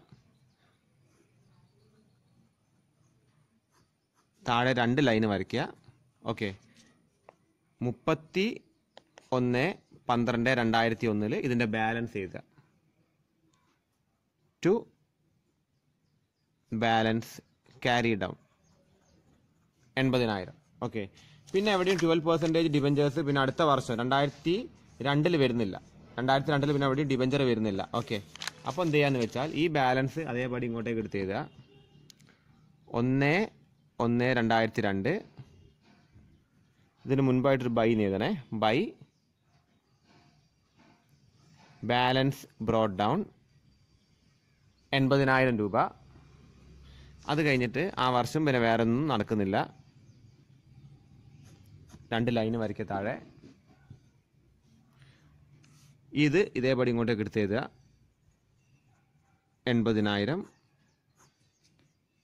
താഴെ രണ്ട് ലൈൻ വരയ്ക്കുക ഓക്കെ മുപ്പത്തി ഒന്ന് പന്ത്രണ്ട് രണ്ടായിരത്തി ഒന്നിൽ ഇതിൻ്റെ ബാലൻസ് ചെയ്യുക ടു ബാലൻസ് ക്യാരി ഡൗൺ എൺപതിനായിരം ഓക്കെ പിന്നെ എവിടെയും ട്വൽവ് പെർസെൻറ്റേജ് ഡിബഞ്ചേഴ്സ് പിന്നെ അടുത്ത വർഷം രണ്ടായിരത്തി രണ്ടിൽ വരുന്നില്ല രണ്ടായിരത്തി രണ്ടിൽ പിന്നെ എവിടെയും ഡിബഞ്ചർ വരുന്നില്ല ഓക്കെ അപ്പോൾ എന്ത് ചെയ്യാന്ന് വെച്ചാൽ ഈ ബാലൻസ് അതേപടി ഇങ്ങോട്ടേക്ക് എടുത്ത് ചെയ്തുക ഒന്ന് ഒന്ന് രണ്ടായിരത്തി രണ്ട് ഇതിന് മുൻപായിട്ടൊരു ബൈ എഴുതണേ ബൈ ബാലൻസ് ബ്രോഡ് ഡൗൺ എൺപതിനായിരം രൂപ അത് കഴിഞ്ഞിട്ട് ആ വർഷം പിന്നെ വേറെ ഒന്നും നടക്കുന്നില്ല രണ്ട് ലൈന് വരയ്ക്ക താഴെ ഇത് ഇതേപടി ഇങ്ങോട്ടേക്ക് എടുത്ത് എഴുതുക എൺപതിനായിരം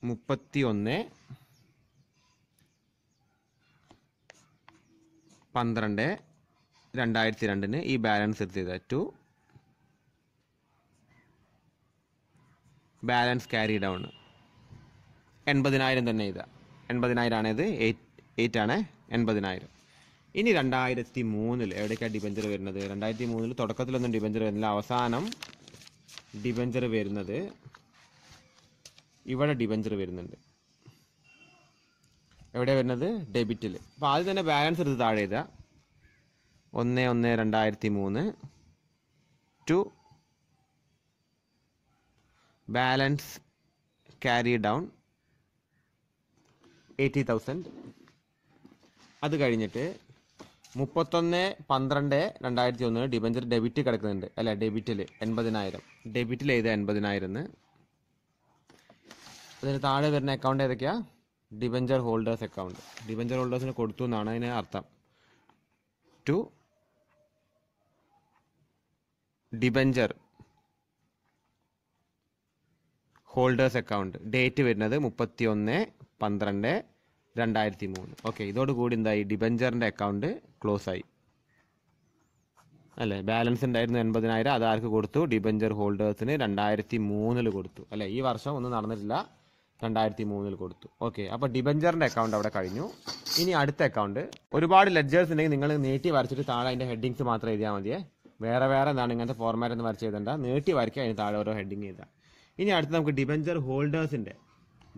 മുപ്പത്തി ഒന്ന് പന്ത്രണ്ട് രണ്ടായിരത്തി രണ്ടിന് ഈ ബാലൻസ് എടുത്ത് എഴുതുക ടു ബാലൻസ് ക്യാരി ഡൗൺ എൺപതിനായിരം തന്നെ ഇത് എൺപതിനായിരമാണ് ഇത് എയ്റ്റ് എയ്റ്റ് ആണ് എൺപതിനായിരം ഇനി രണ്ടായിരത്തി മൂന്നിൽ എവിടേക്കാണ് ഡിബഞ്ചർ വരുന്നത് രണ്ടായിരത്തി മൂന്നിൽ തുടക്കത്തിലൊന്നും ഡിബഞ്ചർ വരുന്നില്ല അവസാനം ഡിബഞ്ചർ വരുന്നത് ഇവിടെ ഡിബഞ്ചർ വരുന്നുണ്ട് എവിടെ വരുന്നത് ഡെബിറ്റിൽ അപ്പോൾ ആദ്യം തന്നെ ബാലൻസ് എടുത്ത് താഴെ എഴുതുക ഒന്ന് ഒന്ന് രണ്ടായിരത്തി മൂന്ന് to balance carry down eighty thousand അത് കഴിഞ്ഞിട്ട് മുപ്പത്തൊന്ന് പന്ത്രണ്ട് രണ്ടായിരത്തി ഒന്ന് ഡിബഞ്ചർ ഡെബിറ്റ് കിടക്കുന്നുണ്ട് അല്ല ഡെബിറ്റിൽ എൺപതിനായിരം ഡെബിറ്റിൽ ചെയ്ത എൺപതിനായിരം എന്ന് അതിന് താഴെ വരുന്ന അക്കൗണ്ട് ഏതൊക്കെയാണ് ഡിബഞ്ചർ ഹോൾഡേഴ്സ് അക്കൗണ്ട് ഡിബഞ്ചർ ഹോൾഡേഴ്സിന് കൊടുത്തു എന്നാണ് അതിന് അർത്ഥം to debenture holders account date വരുന്നത് മുപ്പത്തി ഒന്ന് പന്ത്രണ്ട് രണ്ടായിരത്തി മൂന്ന് ഓക്കെ ഇതോടുകൂടി എന്തായി ഡിബഞ്ചറിൻ്റെ അക്കൗണ്ട് ക്ലോസ് ആയി അല്ലേ ബാലൻസ് ഉണ്ടായിരുന്നു എൺപതിനായിരം അത് ആർക്ക് കൊടുത്തു ഡിബഞ്ചർ ഹോൾഡേഴ്സിന് രണ്ടായിരത്തി മൂന്നിൽ കൊടുത്തു അല്ലേ ഈ വർഷം ഒന്നും നടന്നിട്ടില്ല രണ്ടായിരത്തി മൂന്നിൽ കൊടുത്തു ഓക്കെ അപ്പോൾ ഡിബഞ്ചറിൻ്റെ അക്കൗണ്ട് അവിടെ കഴിഞ്ഞു ഇനി അടുത്ത അക്കൗണ്ട് ഒരുപാട് ലെഡ്ജേഴ്സ് ഉണ്ടെങ്കിൽ നിങ്ങൾ നീട്ടി വരച്ചിട്ട് താഴെ അതിൻ്റെ ഹെഡിങ്സ് മാത്രം എഴുതിയാൽ മതിയേ വേറെ വേറെ എന്താണ് ഇങ്ങനത്തെ ഫോർമാറ്റ് ഒന്നും വരച്ച് എഴുതണ്ട നീട്ടി വരയ്ക്കുക അതിന് താഴെ ഓരോ ഹെഡിങ് എഴുതാം ഇനി അടുത്ത് നമുക്ക് ഡിബഞ്ചർ ഹോൾഡേഴ്സിൻ്റെ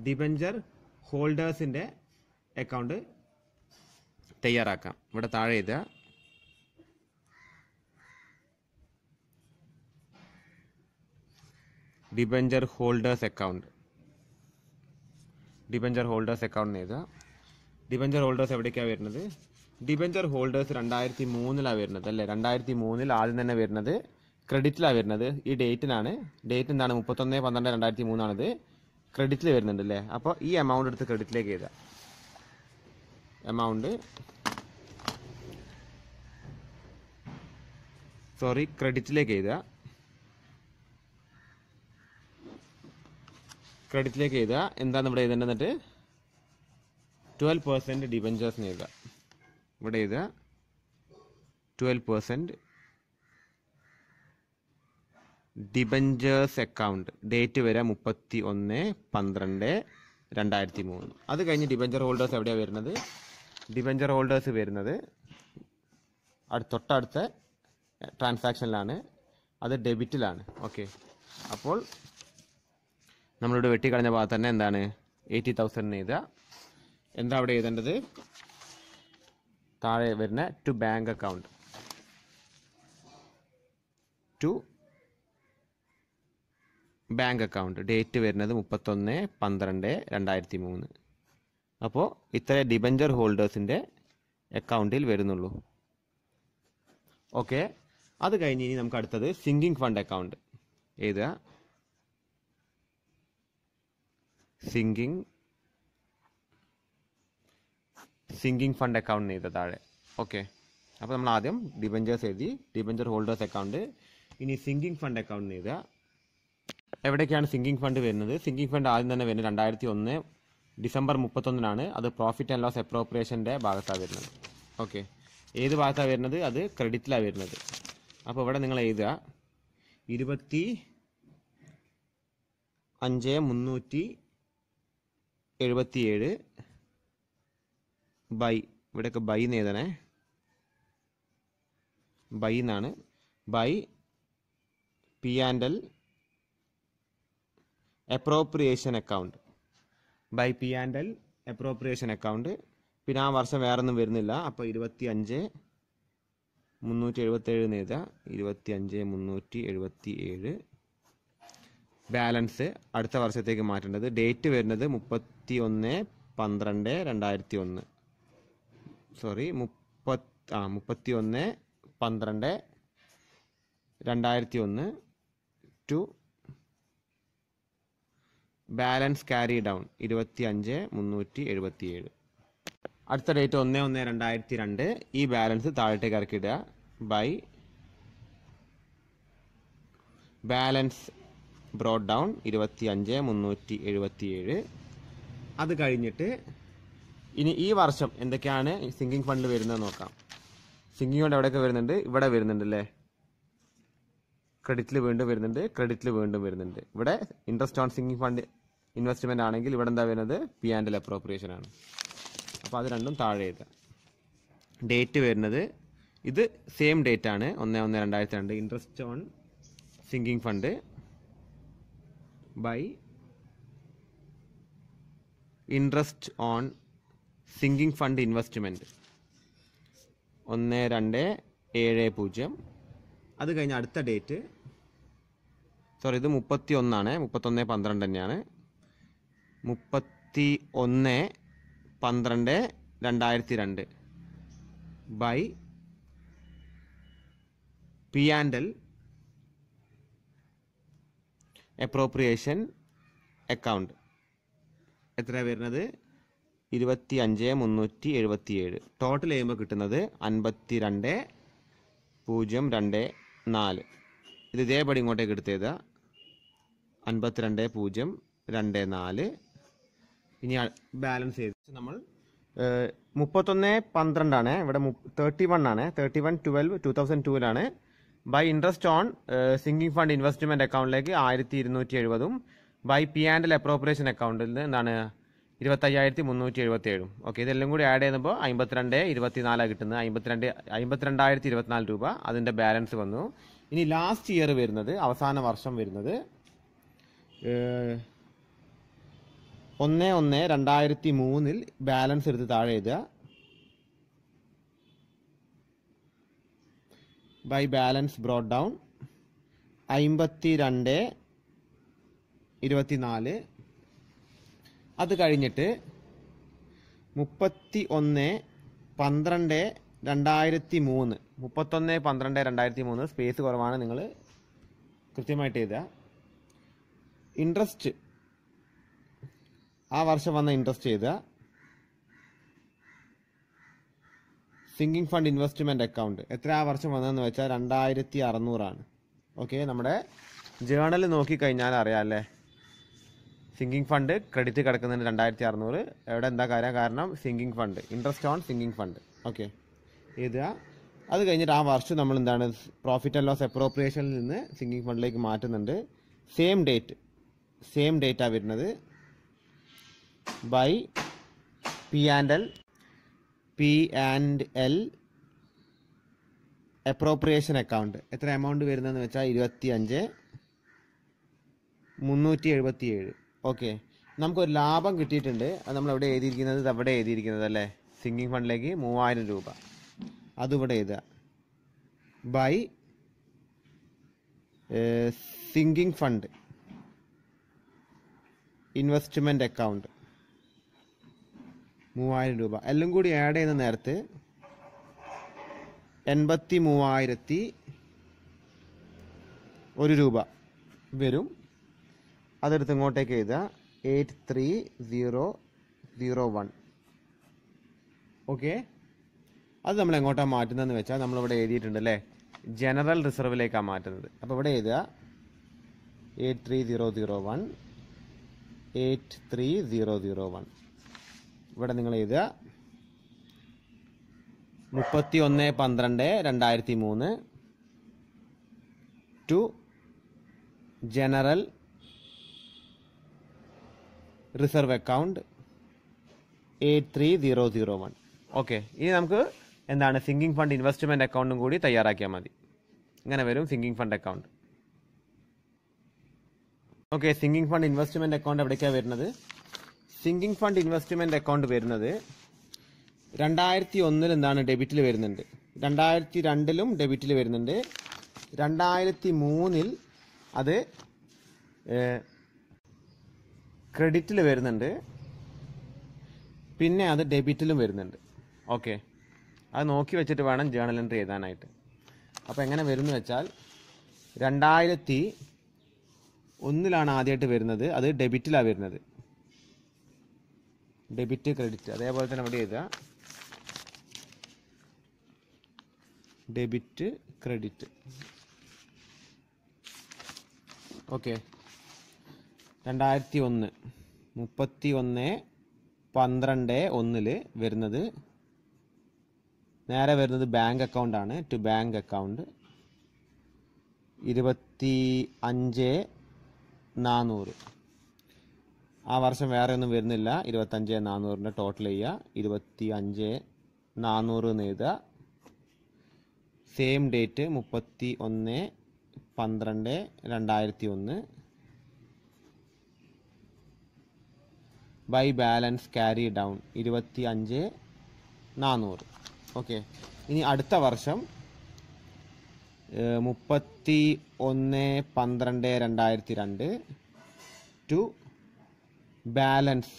ഡിബഞ്ചർ ഹോൾഡേഴ്സിൻ്റെ അക്കൗണ്ട് തയ്യാറാക്കാം ഇവിടെ താഴെ ഇത് debenture holders account debenture holders account എഴുതുക ഡിബഞ്ചർ ഹോൾഡേഴ്സ് എവിടേക്കാണ് വരുന്നത് ഡിബഞ്ചർ ഹോൾഡേഴ്സ് രണ്ടായിരത്തി മൂന്നിലാണ് വരുന്നത് അല്ലേ രണ്ടായിരത്തി മൂന്നിൽ ആദ്യം തന്നെ വരുന്നത് ക്രെഡിറ്റിലാണ് വരുന്നത് ഈ ഡേറ്റിനാണ് ഡേറ്റ് എന്താണ് മുപ്പത്തൊന്ന് പന്ത്രണ്ട് രണ്ടായിരത്തി മൂന്നാണിത് ക്രെഡിറ്റിൽ വരുന്നുണ്ട് അല്ലേ അപ്പോൾ ഈ എമൗണ്ട് എടുത്ത് ക്രെഡിറ്റിലേക്ക് എഴുതാം എമൗണ്ട് സോറി ക്രെഡിറ്റിലേക്ക് എഴുതുക ക്രെഡിറ്റിലേക്ക് എഴുതുക എന്താണ് ഇവിടെ എഴുതേണ്ടത് ട്വൽവ് പെർസെൻറ്റ് ഡിവെഞ്ചേഴ്സിന് എഴുതുക ഇവിടെ എഴുതുക twelve percent debentures account date വരെ മുപ്പത്തി ഒന്ന് പന്ത്രണ്ട് രണ്ടായിരത്തി മൂന്ന് അത് കഴിഞ്ഞ് ഡിബഞ്ചർ ഹോൾഡേഴ്സ് എവിടെയാണ് വരുന്നത് ഡിബഞ്ചർ ഹോൾഡേഴ്സ് വരുന്നത് തൊട്ടടുത്ത ട്രാൻസാക്ഷനിലാണ് അത് ഡെബിറ്റിലാണ് ഓക്കെ അപ്പോൾ നമ്മളിവിടെ വെട്ടിക്കളഞ്ഞ ഭാഗത്ത് തന്നെ എന്താണ് എയ്റ്റി തൗസൻഡിന് ചെയ്ത എന്താ അവിടെ എഴുതേണ്ടത് താഴെ വരുന്ന to bank account to bank account date വരുന്നത് മുപ്പത്തൊന്ന് പന്ത്രണ്ട് രണ്ടായിരത്തി മൂന്ന് അപ്പോൾ ഇത്ര ഡിബഞ്ചർ ഹോൾഡേഴ്സിൻ്റെ അക്കൗണ്ടിൽ വരുന്നുള്ളൂ ഓക്കെ അത് കഴിഞ്ഞ് ഇനി നമുക്ക് അടുത്തത് സിങ്കിങ് ഫണ്ട് അക്കൗണ്ട് ഏത് സിങ്കിങ് സിങ്കിങ് ഫണ്ട് അക്കൗണ്ട് ചെയ്ത താഴെ ഓക്കെ അപ്പോൾ നമ്മൾ ആദ്യം ഡിബഞ്ചേഴ്സ് എഴുതി ഡിബഞ്ചർ ഹോൾഡേഴ്സ് അക്കൗണ്ട് ഇനി സിങ്കിങ് ഫണ്ട് അക്കൗണ്ട് എഴുതുക എവിടേക്കാണ് സിങ്കിങ് ഫണ്ട് വരുന്നത് സിങ്കിങ് ഫണ്ട് ആദ്യം തന്നെ വരുന്നത് രണ്ടായിരത്തി ഒന്ന് ഡിസംബർ മുപ്പത്തൊന്നിനാണ് അത് പ്രോഫിറ്റ് ആൻഡ് ലോസ് അപ്രോപ്രിയേഷൻ്റെ ഭാഗത്താണ് വരുന്നത് ഓക്കെ ഏത് ഭാഗത്താണ് വരുന്നത് അത് ക്രെഡിറ്റിലാണ് വരുന്നത് അപ്പോൾ ഇവിടെ നിങ്ങൾ എഴുതുക ഇരുപത്തി അഞ്ച് മുന്നൂറ്റി എഴുപത്തിയേഴ് ബൈ ഇവിടെയൊക്കെ ബൈ എന്ന് എഴുതണേ ബൈ എന്നാണ് by P and L appropriation account by P and L appropriation account പിന്നെ ആ വർഷം വേറെ ഒന്നും വരുന്നില്ല അപ്പോൾ ഇരുപത്തി അഞ്ച് മുന്നൂറ്റി എഴുപത്തി ഏഴ് നേത ഇരുപത്തി അഞ്ച് മുന്നൂറ്റി എഴുപത്തി ഏഴ് ബാലൻസ് അടുത്ത വർഷത്തേക്ക് മാറ്റേണ്ടത് ഡേറ്റ് വരുന്നത് മുപ്പത്തി ഒന്ന് പന്ത്രണ്ട് രണ്ടായിരത്തി ഒന്ന് സോറി മുപ്പത്ത് ആ മുപ്പത്തി ഒന്ന് പന്ത്രണ്ട് രണ്ടായിരത്തി ഒന്ന് ടു ബാലൻസ് ക്യാരി ഡൗൺ ഇരുപത്തി അഞ്ച് മുന്നൂറ്റി ഏഴ് അടുത്ത ഡേറ്റ് ഒന്ന് ഒന്ന് രണ്ടായിരത്തി രണ്ട് ഈ ബാലൻസ് താഴത്തേക്ക് ഇറക്കിയിടുക ബൈ ബാലൻസ് ബ്രോഡ് ഡൗൺ ഇരുപത്തി അഞ്ച് മുന്നൂറ്റി ഏഴ് അത് കഴിഞ്ഞിട്ട് ഇനി ഈ വർഷം എന്തൊക്കെയാണ് സിങ്കിങ് ഫണ്ട് വരുന്നത് നോക്കാം സിങ്കിങ് ഫണ്ട് എവിടെയൊക്കെ വരുന്നുണ്ട് ഇവിടെ വരുന്നുണ്ട് അല്ലേ ക്രെഡിറ്റിൽ വീണ്ടും വരുന്നുണ്ട് ക്രെഡിറ്റിൽ വീണ്ടും വരുന്നുണ്ട് ഇവിടെ interest on sinking fund investment ആണെങ്കിൽ ഇവിടെ എന്താ വരുന്നത് പി ആൻഡ് എൽ അപ്രോപ്രിയേഷൻ ആണ് അപ്പോൾ അത് രണ്ടും താഴെ എഴുതാം ഡേറ്റ് വരുന്നത് ഇത് സെയിം ഡേറ്റ് ആണ് ഒന്ന് ഒന്ന് രണ്ടായിരത്തി രണ്ട് interest on sinking fund by interest on sinking fund investment ഒന്ന് രണ്ട് ഏഴ് പൂജ്യം അത് കഴിഞ്ഞ് അടുത്ത ഡേറ്റ് സോറി ഇത് മുപ്പത്തി ഒന്നാണ് മുപ്പത്തൊന്ന് പന്ത്രണ്ട് തന്നെയാണ് മുപ്പത്തി ഒന്ന് പന്ത്രണ്ട് രണ്ടായിരത്തി രണ്ട് by P and L appropriation account എത്ര വരുന്നത് ഇരുപത്തി അഞ്ച് മുന്നൂറ്റി എഴുപത്തി ഏഴ് ടോട്ടൽ ചെയ്യുമ്പോൾ കിട്ടുന്നത് അൻപത്തി രണ്ട് പൂജ്യം രണ്ട് നാല് ഇത് ഇതേപടി ഇങ്ങോട്ടേക്ക് എടുത്തേതാണ് എഴുതുക അൻപത്തിരണ്ട് പൂജ്യം രണ്ട് നാല് ഇനി ബാലൻസ് ചെയ്ത് നമ്മൾ മുപ്പത്തൊന്ന് പന്ത്രണ്ടാണ് ഇവിടെ തേർട്ടി വൺ ആണ് thirty one twelve two thousand ടൂവിലാണ് by interest on sinking fund investment അക്കൗണ്ടിലേക്ക് ആയിരത്തി ഇരുന്നൂറ്റി എഴുപതും by P and L appropriation അക്കൗണ്ടിൽ നിന്ന് എന്താണ് ഇരുപത്തയ്യായിരത്തി മുന്നൂറ്റി എഴുപത്തി ഏഴും ഓക്കെ ഇതെല്ലാം കൂടി ആഡ് ചെയ്യുമ്പോൾ അമ്പത്തിരണ്ട് ഇരുപത്തിനാലാണ് കിട്ടുന്നത് അമ്പത്തിരണ്ട് അമ്പത്തിരണ്ടായിരത്തി ഇരുപത്തിനാല് രൂപ അതിൻ്റെ ബാലൻസ് വന്നു ഇനി ലാസ്റ്റ് ഇയർ വരുന്നത് അവസാന വർഷം വരുന്നത് ഒന്ന് ഒന്ന് രണ്ടായിരത്തി മൂന്നിൽ ബാലൻസ് എടുത്ത് താഴെ എഴുതുക ബൈ ബാലൻസ് ബ്രോഡ് ഡൗൺ അമ്പത്തി രണ്ട് ഇരുപത്തിനാല് അത് കഴിഞ്ഞിട്ട് മുപ്പത്തി ഒന്ന് പന്ത്രണ്ട് രണ്ടായിരത്തി മൂന്ന് മുപ്പത്തൊന്ന് പന്ത്രണ്ട് രണ്ടായിരത്തി മൂന്ന് സ്പേസ് കുറവാണ് നിങ്ങൾ കൃത്യമായിട്ട് എഴുതുക ഇൻട്രസ്റ്റ് ആ വർഷം വന്ന ഇൻട്രസ്റ്റ് ചെയ്ത സിങ്കിങ് ഫണ്ട് ഇൻവെസ്റ്റ്മെൻറ്റ് അക്കൗണ്ട് എത്ര ആ വർഷം വന്നതെന്ന് വെച്ചാൽ രണ്ടായിരത്തി അറുന്നൂറാണ് ഓക്കെ നമ്മുടെ ജേണൽ നോക്കിക്കഴിഞ്ഞാൽ അറിയാം അല്ലേ സിങ്കിങ് ഫണ്ട് ക്രെഡിറ്റ് കിടക്കുന്നതിന് രണ്ടായിരത്തി അറുന്നൂറ് എവിടെ എന്താ കാര്യം കാരണം sinking fund interest on sinking fund okay ഇത് അത് കഴിഞ്ഞിട്ട് ആ വർഷം നമ്മൾ എന്താണ് പ്രോഫിറ്റ് ആൻഡ് ലോസ് അപ്രോപ്രിയേഷനിൽ നിന്ന് സിങ്കിങ് ഫണ്ടിലേക്ക് മാറ്റുന്നുണ്ട് സെയിം ഡേറ്റ് സെയിം ഡേറ്റാണ് വരുന്നത് by P and L P and L appropriation account എത്ര എമൗണ്ട് വരുന്നതെന്ന് വെച്ചാൽ ഇരുപത്തി അഞ്ച് മുന്നൂറ്റി എഴുപത്തി ഏഴ് ഓക്കെ നമുക്കൊരു ലാഭം കിട്ടിയിട്ടുണ്ട് അത് നമ്മൾ എവിടെ എഴുതിയിരിക്കുന്നത് അവിടെ എഴുതിയിരിക്കുന്നത് അല്ലേ സിംഗിങ് ഫണ്ടിലേക്ക് മൂവായിരം രൂപ അതിവിടെ എഴുതുക by sinking fund investment account മൂവായിരം രൂപ എല്ലാം കൂടി ആഡ് ചെയ്യുന്ന നേരത്ത് എൺപത്തി മൂവായിരത്തി ഒരു രൂപ വരും അതെടുത്ത് ഇങ്ങോട്ടേക്ക് എഴുതുക eight three zero zero one okay അത് നമ്മൾ എങ്ങോട്ടാണ് മാറ്റുന്നതെന്ന് വെച്ചാൽ നമ്മളിവിടെ എഴുതിയിട്ടുണ്ട് അല്ലേ ജനറൽ റിസർവിലേക്കാണ് മാറ്റുന്നത് അപ്പോൾ ഇവിടെ എഴുതുക eight three zero zero one eight three zero zero one ഇവിടെ നിങ്ങൾ എഴുതുക മുപ്പത്തി ഒന്ന് പന്ത്രണ്ട് രണ്ടായിരത്തി മൂന്ന് to general reserve account eight three zero zero one okay ഇനി നമുക്ക് എന്താണ് സിങ്കിങ് ഫണ്ട് ഇൻവെസ്റ്റ്മെൻറ്റ് അക്കൗണ്ടും കൂടി തയ്യാറാക്കിയാൽ മതി ഇങ്ങനെ വരും sinking fund account okay sinking fund investment account എവിടേക്കാണ് വരുന്നത് സിങ്കിങ് ഫണ്ട് ഇൻവെസ്റ്റ്മെന്റ് അക്കൗണ്ട് വരുന്നത് രണ്ടായിരത്തി ഒന്നിൽ എന്താണ് ഡെബിറ്റിൽ വരുന്നുണ്ട് രണ്ടായിരത്തി രണ്ടിലും ഡെബിറ്റിൽ വരുന്നുണ്ട് രണ്ടായിരത്തി മൂന്നിൽ അത് ക്രെഡിറ്റിൽ വരുന്നുണ്ട് പിന്നെ അത് ഡെബിറ്റിലും വരുന്നുണ്ട് ഓക്കെ അത് നോക്കി വെച്ചിട്ട് വേണം ജേണൽ എൻട്രി എഴുതാനായിട്ട് അപ്പോൾ എങ്ങനെ വരുന്നു വെച്ചാൽ രണ്ടായിരത്തി ഒന്നിലാണ് ആദ്യമായിട്ട് വരുന്നത് അത് ഡെബിറ്റിലാണ് വരുന്നത് ഡെബിറ്റ് ക്രെഡിറ്റ് അതേപോലെ തന്നെ ഇവിടെ എഴുതുക ഡെബിറ്റ് ക്രെഡിറ്റ് ഓക്കെ രണ്ടായിരത്തി ഒന്ന് മുപ്പത്തി ഒന്ന് പന്ത്രണ്ട് ഒന്നിൽ വരുന്നത് നേരെ വരുന്നത് ബാങ്ക് അക്കൗണ്ട് ആണ് ടു ബാങ്ക് അക്കൗണ്ട് ഇരുപത്തി അഞ്ച് നാനൂറ് ആ വർഷം വേറെ ഒന്നും വരുന്നില്ല ഇരുപത്തഞ്ച് നാനൂറിൻ്റെ ടോട്ടൽ ചെയ്യുക ഇരുപത്തി അഞ്ച് നാനൂറ് എന്ന് എഴുതുക സെയിം ഡേറ്റ് മുപ്പത്തി ഒന്ന് പന്ത്രണ്ട് രണ്ടായിരത്തി ഒന്ന് ബൈ ബാലൻസ് ക്യാരി ഡൗൺ ഇരുപത്തി അഞ്ച് നാനൂറ് ഓക്കെ ഇനി അടുത്ത വർഷം മുപ്പത്തി ഒന്ന് പന്ത്രണ്ട് രണ്ടായിരത്തി രണ്ട് ടു ബാലൻസ്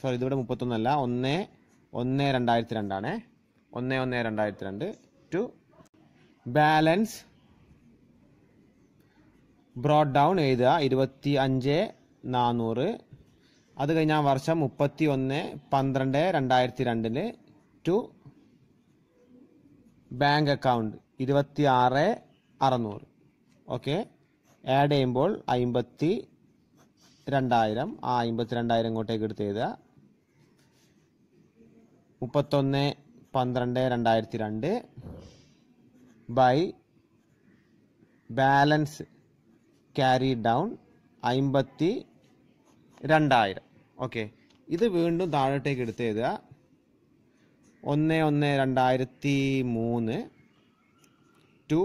സോറി ഇതിവിടെ മുപ്പത്തൊന്നല്ല ഒന്ന് ഒന്ന് രണ്ടായിരത്തി രണ്ടാണ് ഒന്ന് ഒന്ന് രണ്ടായിരത്തി രണ്ട് ടു ബാലൻസ് ബ്രോഡ് ഡൗൺ എഴുതുക ഇരുപത്തി അഞ്ച് നാനൂറ് അത് കഴിഞ്ഞാൽ വർഷം മുപ്പത്തി ഒന്ന് പന്ത്രണ്ട് രണ്ടായിരത്തി രണ്ടില് ടു ബാങ്ക് അക്കൗണ്ട് ഇരുപത്തി ആറ് അറുന്നൂറ് ഓക്കെ ആഡ് ചെയ്യുമ്പോൾ അമ്പത്തി രണ്ടായിരം ആ അമ്പത്തി രണ്ടായിരം ഇങ്ങോട്ടേക്ക് എടുത്ത് എഴുതുക മുപ്പത്തൊന്ന് പന്ത്രണ്ട് രണ്ടായിരത്തി രണ്ട് ബൈ ബാലൻസ് ക്യാരി ഡൗൺ അമ്പത്തി രണ്ടായിരം ഓക്കെ ഇത് വീണ്ടും താഴോട്ടേക്ക് എടുത്ത് എഴുതുക ഒന്ന് ഒന്ന് രണ്ടായിരത്തി മൂന്ന് ടു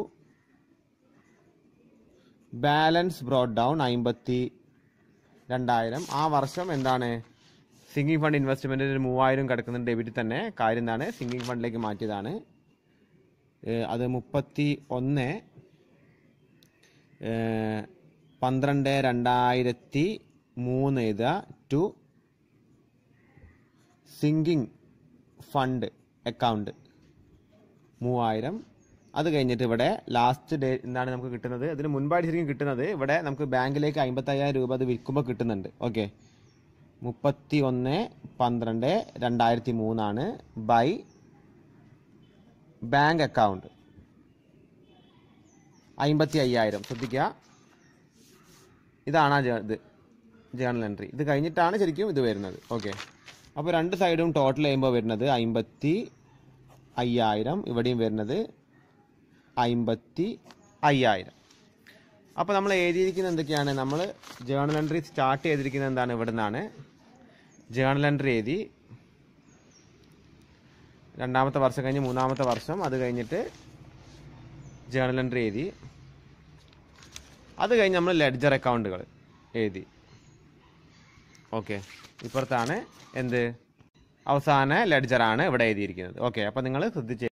ബാലൻസ് ബ്രോഡ് ഡൗൺ അമ്പത്തി രണ്ടായിരം ആ വർഷം എന്താണ് സിംഗിങ് ഫണ്ട് ഇൻവെസ്റ്റ്മെൻറ്റിന് ഒരു മൂവായിരം കിടക്കുന്ന ഡെബിറ്റ് തന്നെ കാര്യം എന്താണ് സിംഗിങ് ഫണ്ടിലേക്ക് മാറ്റിയതാണ് അത് മുപ്പത്തി ഒന്ന് പന്ത്രണ്ട് രണ്ടായിരത്തി മൂന്ന് ഇത് ടു സിംഗിങ് ഫണ്ട് അക്കൗണ്ട് മൂവായിരം അത് കഴിഞ്ഞിട്ട് ഇവിടെ ലാസ്റ്റ് ഡേ എന്താണ് നമുക്ക് കിട്ടുന്നത് അതിന് മുൻപായിട്ട് ശരിക്കും കിട്ടുന്നത് ഇവിടെ നമുക്ക് ബാങ്കിലേക്ക് അമ്പത്തയ്യായിരം രൂപ അത് വിൽക്കുമ്പോൾ കിട്ടുന്നുണ്ട് ഓക്കെ മുപ്പത്തി ഒന്ന് പന്ത്രണ്ട് രണ്ടായിരത്തി മൂന്നാണ് ബൈ ബാങ്ക് അക്കൗണ്ട് അമ്പത്തി അയ്യായിരം ശ്രദ്ധിക്കുക ഇതാണ് ആ ഇത് ജേണൽ എൻട്രി ഇത് കഴിഞ്ഞിട്ടാണ് ശരിക്കും ഇത് വരുന്നത് ഓക്കെ അപ്പോൾ രണ്ട് സൈഡും ടോട്ടൽ ചെയ്യുമ്പോൾ വരുന്നത് അമ്പത്തി അയ്യായിരം ഇവിടെയും വരുന്നത് അമ്പത്തി അയ്യായിരം അപ്പോൾ നമ്മൾ എഴുതിയിരിക്കുന്നത് എന്തൊക്കെയാണ് നമ്മൾ ജേണൽ എൻട്രി സ്റ്റാർട്ട് ചെയ്തിരിക്കുന്നത് എന്താണ് ഇവിടെ നിന്നാണ് ജേണൽ എൻട്രി എഴുതി രണ്ടാമത്തെ വർഷം കഴിഞ്ഞ് മൂന്നാമത്തെ വർഷം അത് കഴിഞ്ഞിട്ട് ജേണൽ എൻട്രി എഴുതി അത് കഴിഞ്ഞ് നമ്മൾ ലെഡ്ജർ അക്കൗണ്ടുകൾ എഴുതി ഓക്കെ ഇപ്പുറത്താണ് എന്ത് അവസാന ലെഡ്ജറാണ് ഇവിടെ എഴുതിയിരിക്കുന്നത് ഓക്കെ അപ്പോൾ നിങ്ങൾ ശ്രദ്ധിച്ച്